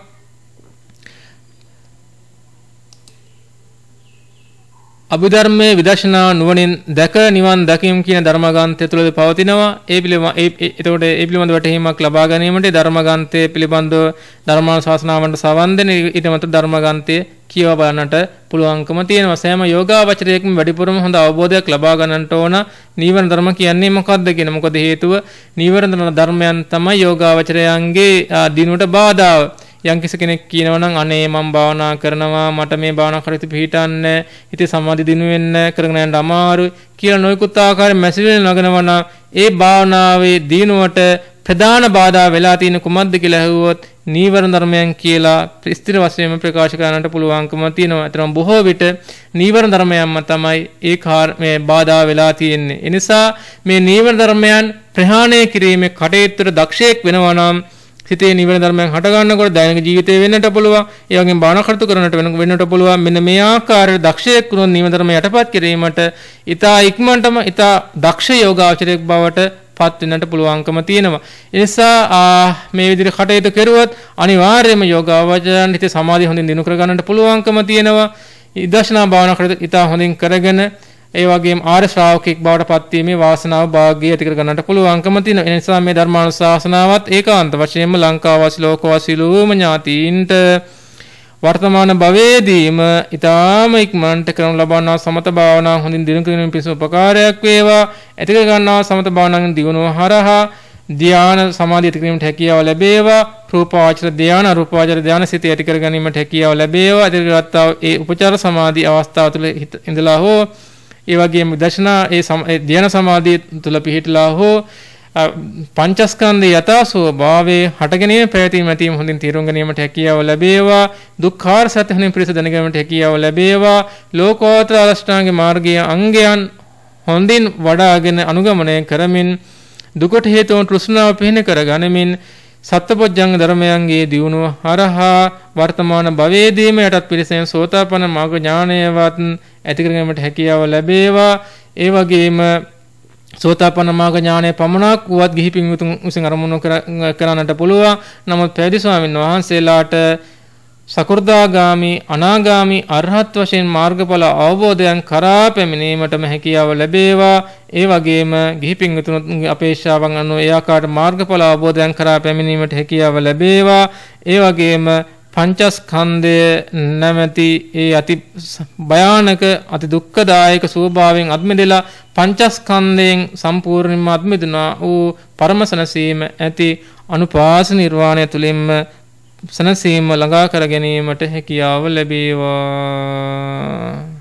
අභිධර්මයේ විදර්ශනා නුවණින් දැක නිවන් දැකීම කියන ධර්මගාන්තය තුළද පවතිනවා ඒ පිළිබඳ එතකොට ඒ පිළිබඳ වැටහීමක් ලබා ගැනීමට ධර්මගාන්තයේ පිළිබඳව ධර්මානුශාසනාවන්ට සවන් දෙන ඊටමත් ධර්මගාන්තය කියවා බලන්නට පුළුවන්කම තියෙනවා සෑම යෝගාවචරයකම වැඩිපුරම හොඳ අවබෝධයක් ලබා ගන්නට ඕන නීවරණ ධර්ම කියන්නේ මොකක්ද කියන මොකද හේතුව නීවරණ ධර්මයන් තමයි යෝගාවචරයන්ගේ දිනුවට බාධා යම්කිසි කෙනෙක් කියනවනම් අනේ මම භාවනා කරනවා මට මේ භාවනා කරිත පිහිටන්න ඉතින් සමාධි දිනු වෙන්න කරගෙන යන්න අමාරුයි කියලා නොයෙකුත් ආකාරයෙන් මැසිවිලි නගනවනම් ඒ භාවනාවේ දිනුවට ප්‍රධාන බාධා වෙලා තියෙන කුමක්ද කියලා ඇහුවොත් නීවරණ ධර්මයන් කියලා ස්ථිර වශයෙන්ම ප්‍රකාශ කරන්නට පුළුවන්කම තියෙනවා. ඒතරම් බොහෝ විට නීවරණ ධර්මයන්ම තමයි ඒ මේ බාධා වෙලා තියෙන්නේ. එනිසා මේ නීවරණ ධර්මයන් ප්‍රහාණය කිරීමේ කටයුත්තට දක්ෂයෙක් වෙනවා නම් හිතේ නිවන ධර්මයන් හට ගන්නකොට දෛනික ජීවිතේ වෙන්නට පුළුවන්. ඒ වගේම භාවනා කටයුතු කරනට වෙන වෙන්නට පුළුවන්. මෙන්න මේ ආකාරයට දක්ෂයෙක් වුණොත් නිවන ධර්ම යටපත් කිරීමට ඊතා ඉක්මනටම ඊතා දක්ෂ යෝගාචරයක් බවට පත් වෙන්නට පුළුවන්කම තියෙනවා. ඒ නිසා මේ විදිහට කටයුතු කරුවොත් අනිවාර්යයෙන්ම යෝගාචරයන් හිතේ සමාධිය හොඳින් දිනු කර ගන්නට පුළුවන්කම තියෙනවා. ඉදර්ශනා භාවනා කටයුතු ඊතා හොඳින් කරගෙන ඒ වගේම ආර්ය ශ්‍රාවකෙක් බවට පත්වීමේ වාසනාව වාග්ය ඇති කර ගන්නට පුළුවන්කම තියෙන. ඒ නිසා මේ ධර්මානුශාසනාවත් ඒකාන්ත වශයෙන්ම ලංකාවාසී ලෝකවාසී ලෝම ඥාතීන්ට වර්තමාන භවයේදීම ඊ타ම ඉක්මනට කරනු ලබනා සමත භාවනා හොඳින් දිනු කිරීම පිණිස උපකාරයක් වේවා. ඇති කර ගන්නා සමත භාවනාවෙන් දිනුව හරහා ධ්‍යාන සමාධිය ඇති කිරීමට හැකියාව ලැබේවා රූපාවචර ධ්‍යාන අරූපාවචර ධ්‍යාන සිත ඇති කර ගැනීමට හැකියාව ලැබේවා ඉදිරියටත් ඒ උපචාර සමාධි අවස්ථාව තුළ ඉඳලා හෝ ඒ වගේම දර්ශනා ඒ ධ්‍යාන සමාධිය තුළ පිහිටලා හෝ පංචස්කන්ධේ යථා ස්වභාවයේ හටගැනීම පැවතීම ඇතිවීම හොඳින් තේරුම් ගැනීමට හැකියාව ලැබේවා දුක්ඛාර සත්‍ය හොඳින් පිරිස දැනගැනීමට හැකියාව ලැබේවා ලෝකෝත්තර අෂ්ටාංගික මාර්ගයේ අංගයන් හොඳින් වඩාගෙන අනුගමනය කරමින් දුකට හේතු වන තෘෂ්ණාව පිහින කර ගනිමින් සත්පොජ්ජංග ධර්මයන්ගේ දියුණුව හරහා වර්තමාන භවයේදීම යටත් පිරිසෙන් සෝතාපන්න මාර්ග ඥානයවත් ඇති කරගැනීමට හැකියාව ලැබේවා. ඒ වගේම සෝතාපන්න මාර්ග ඥානය පමණක් වුවත් ගිහි පින්වතුන් විසින් අරමුණු කරන්නට පුළුවන්. නමුත් පැවිදි ස්වාමීන් වහන්සේලාට සකෘදාගාමි අනාගාමි අරහත් වශයෙන් මාර්ගඵල අවබෝධයන් කරා පැමිණීමටම හැකියාව ලැබේවා. ඒ වගේම ගිහි පින්වතුන්ගේ අපේක්ෂාවන් අනුව ඒ ආකාරයට මාර්ගඵල අවබෝධයන් කරා පැමිණීමට හැකියාව ලැබේවා. ඒ වගේම පංචස්කන්ධය නැමැති ඒ අති භයානක අති දුක්ඛදායක ස්වභාවයෙන් අත්මිදලා පංචස්කන්ධයෙන් සම්පූර්ණයෙන්ම අත්මිදුනා වූ පරම සනසීම ඇති අනුපාස නිර්වාණය තුලින්ම සනසීම ළඟා කර ගැනීමට හැකියාව ලැබේවා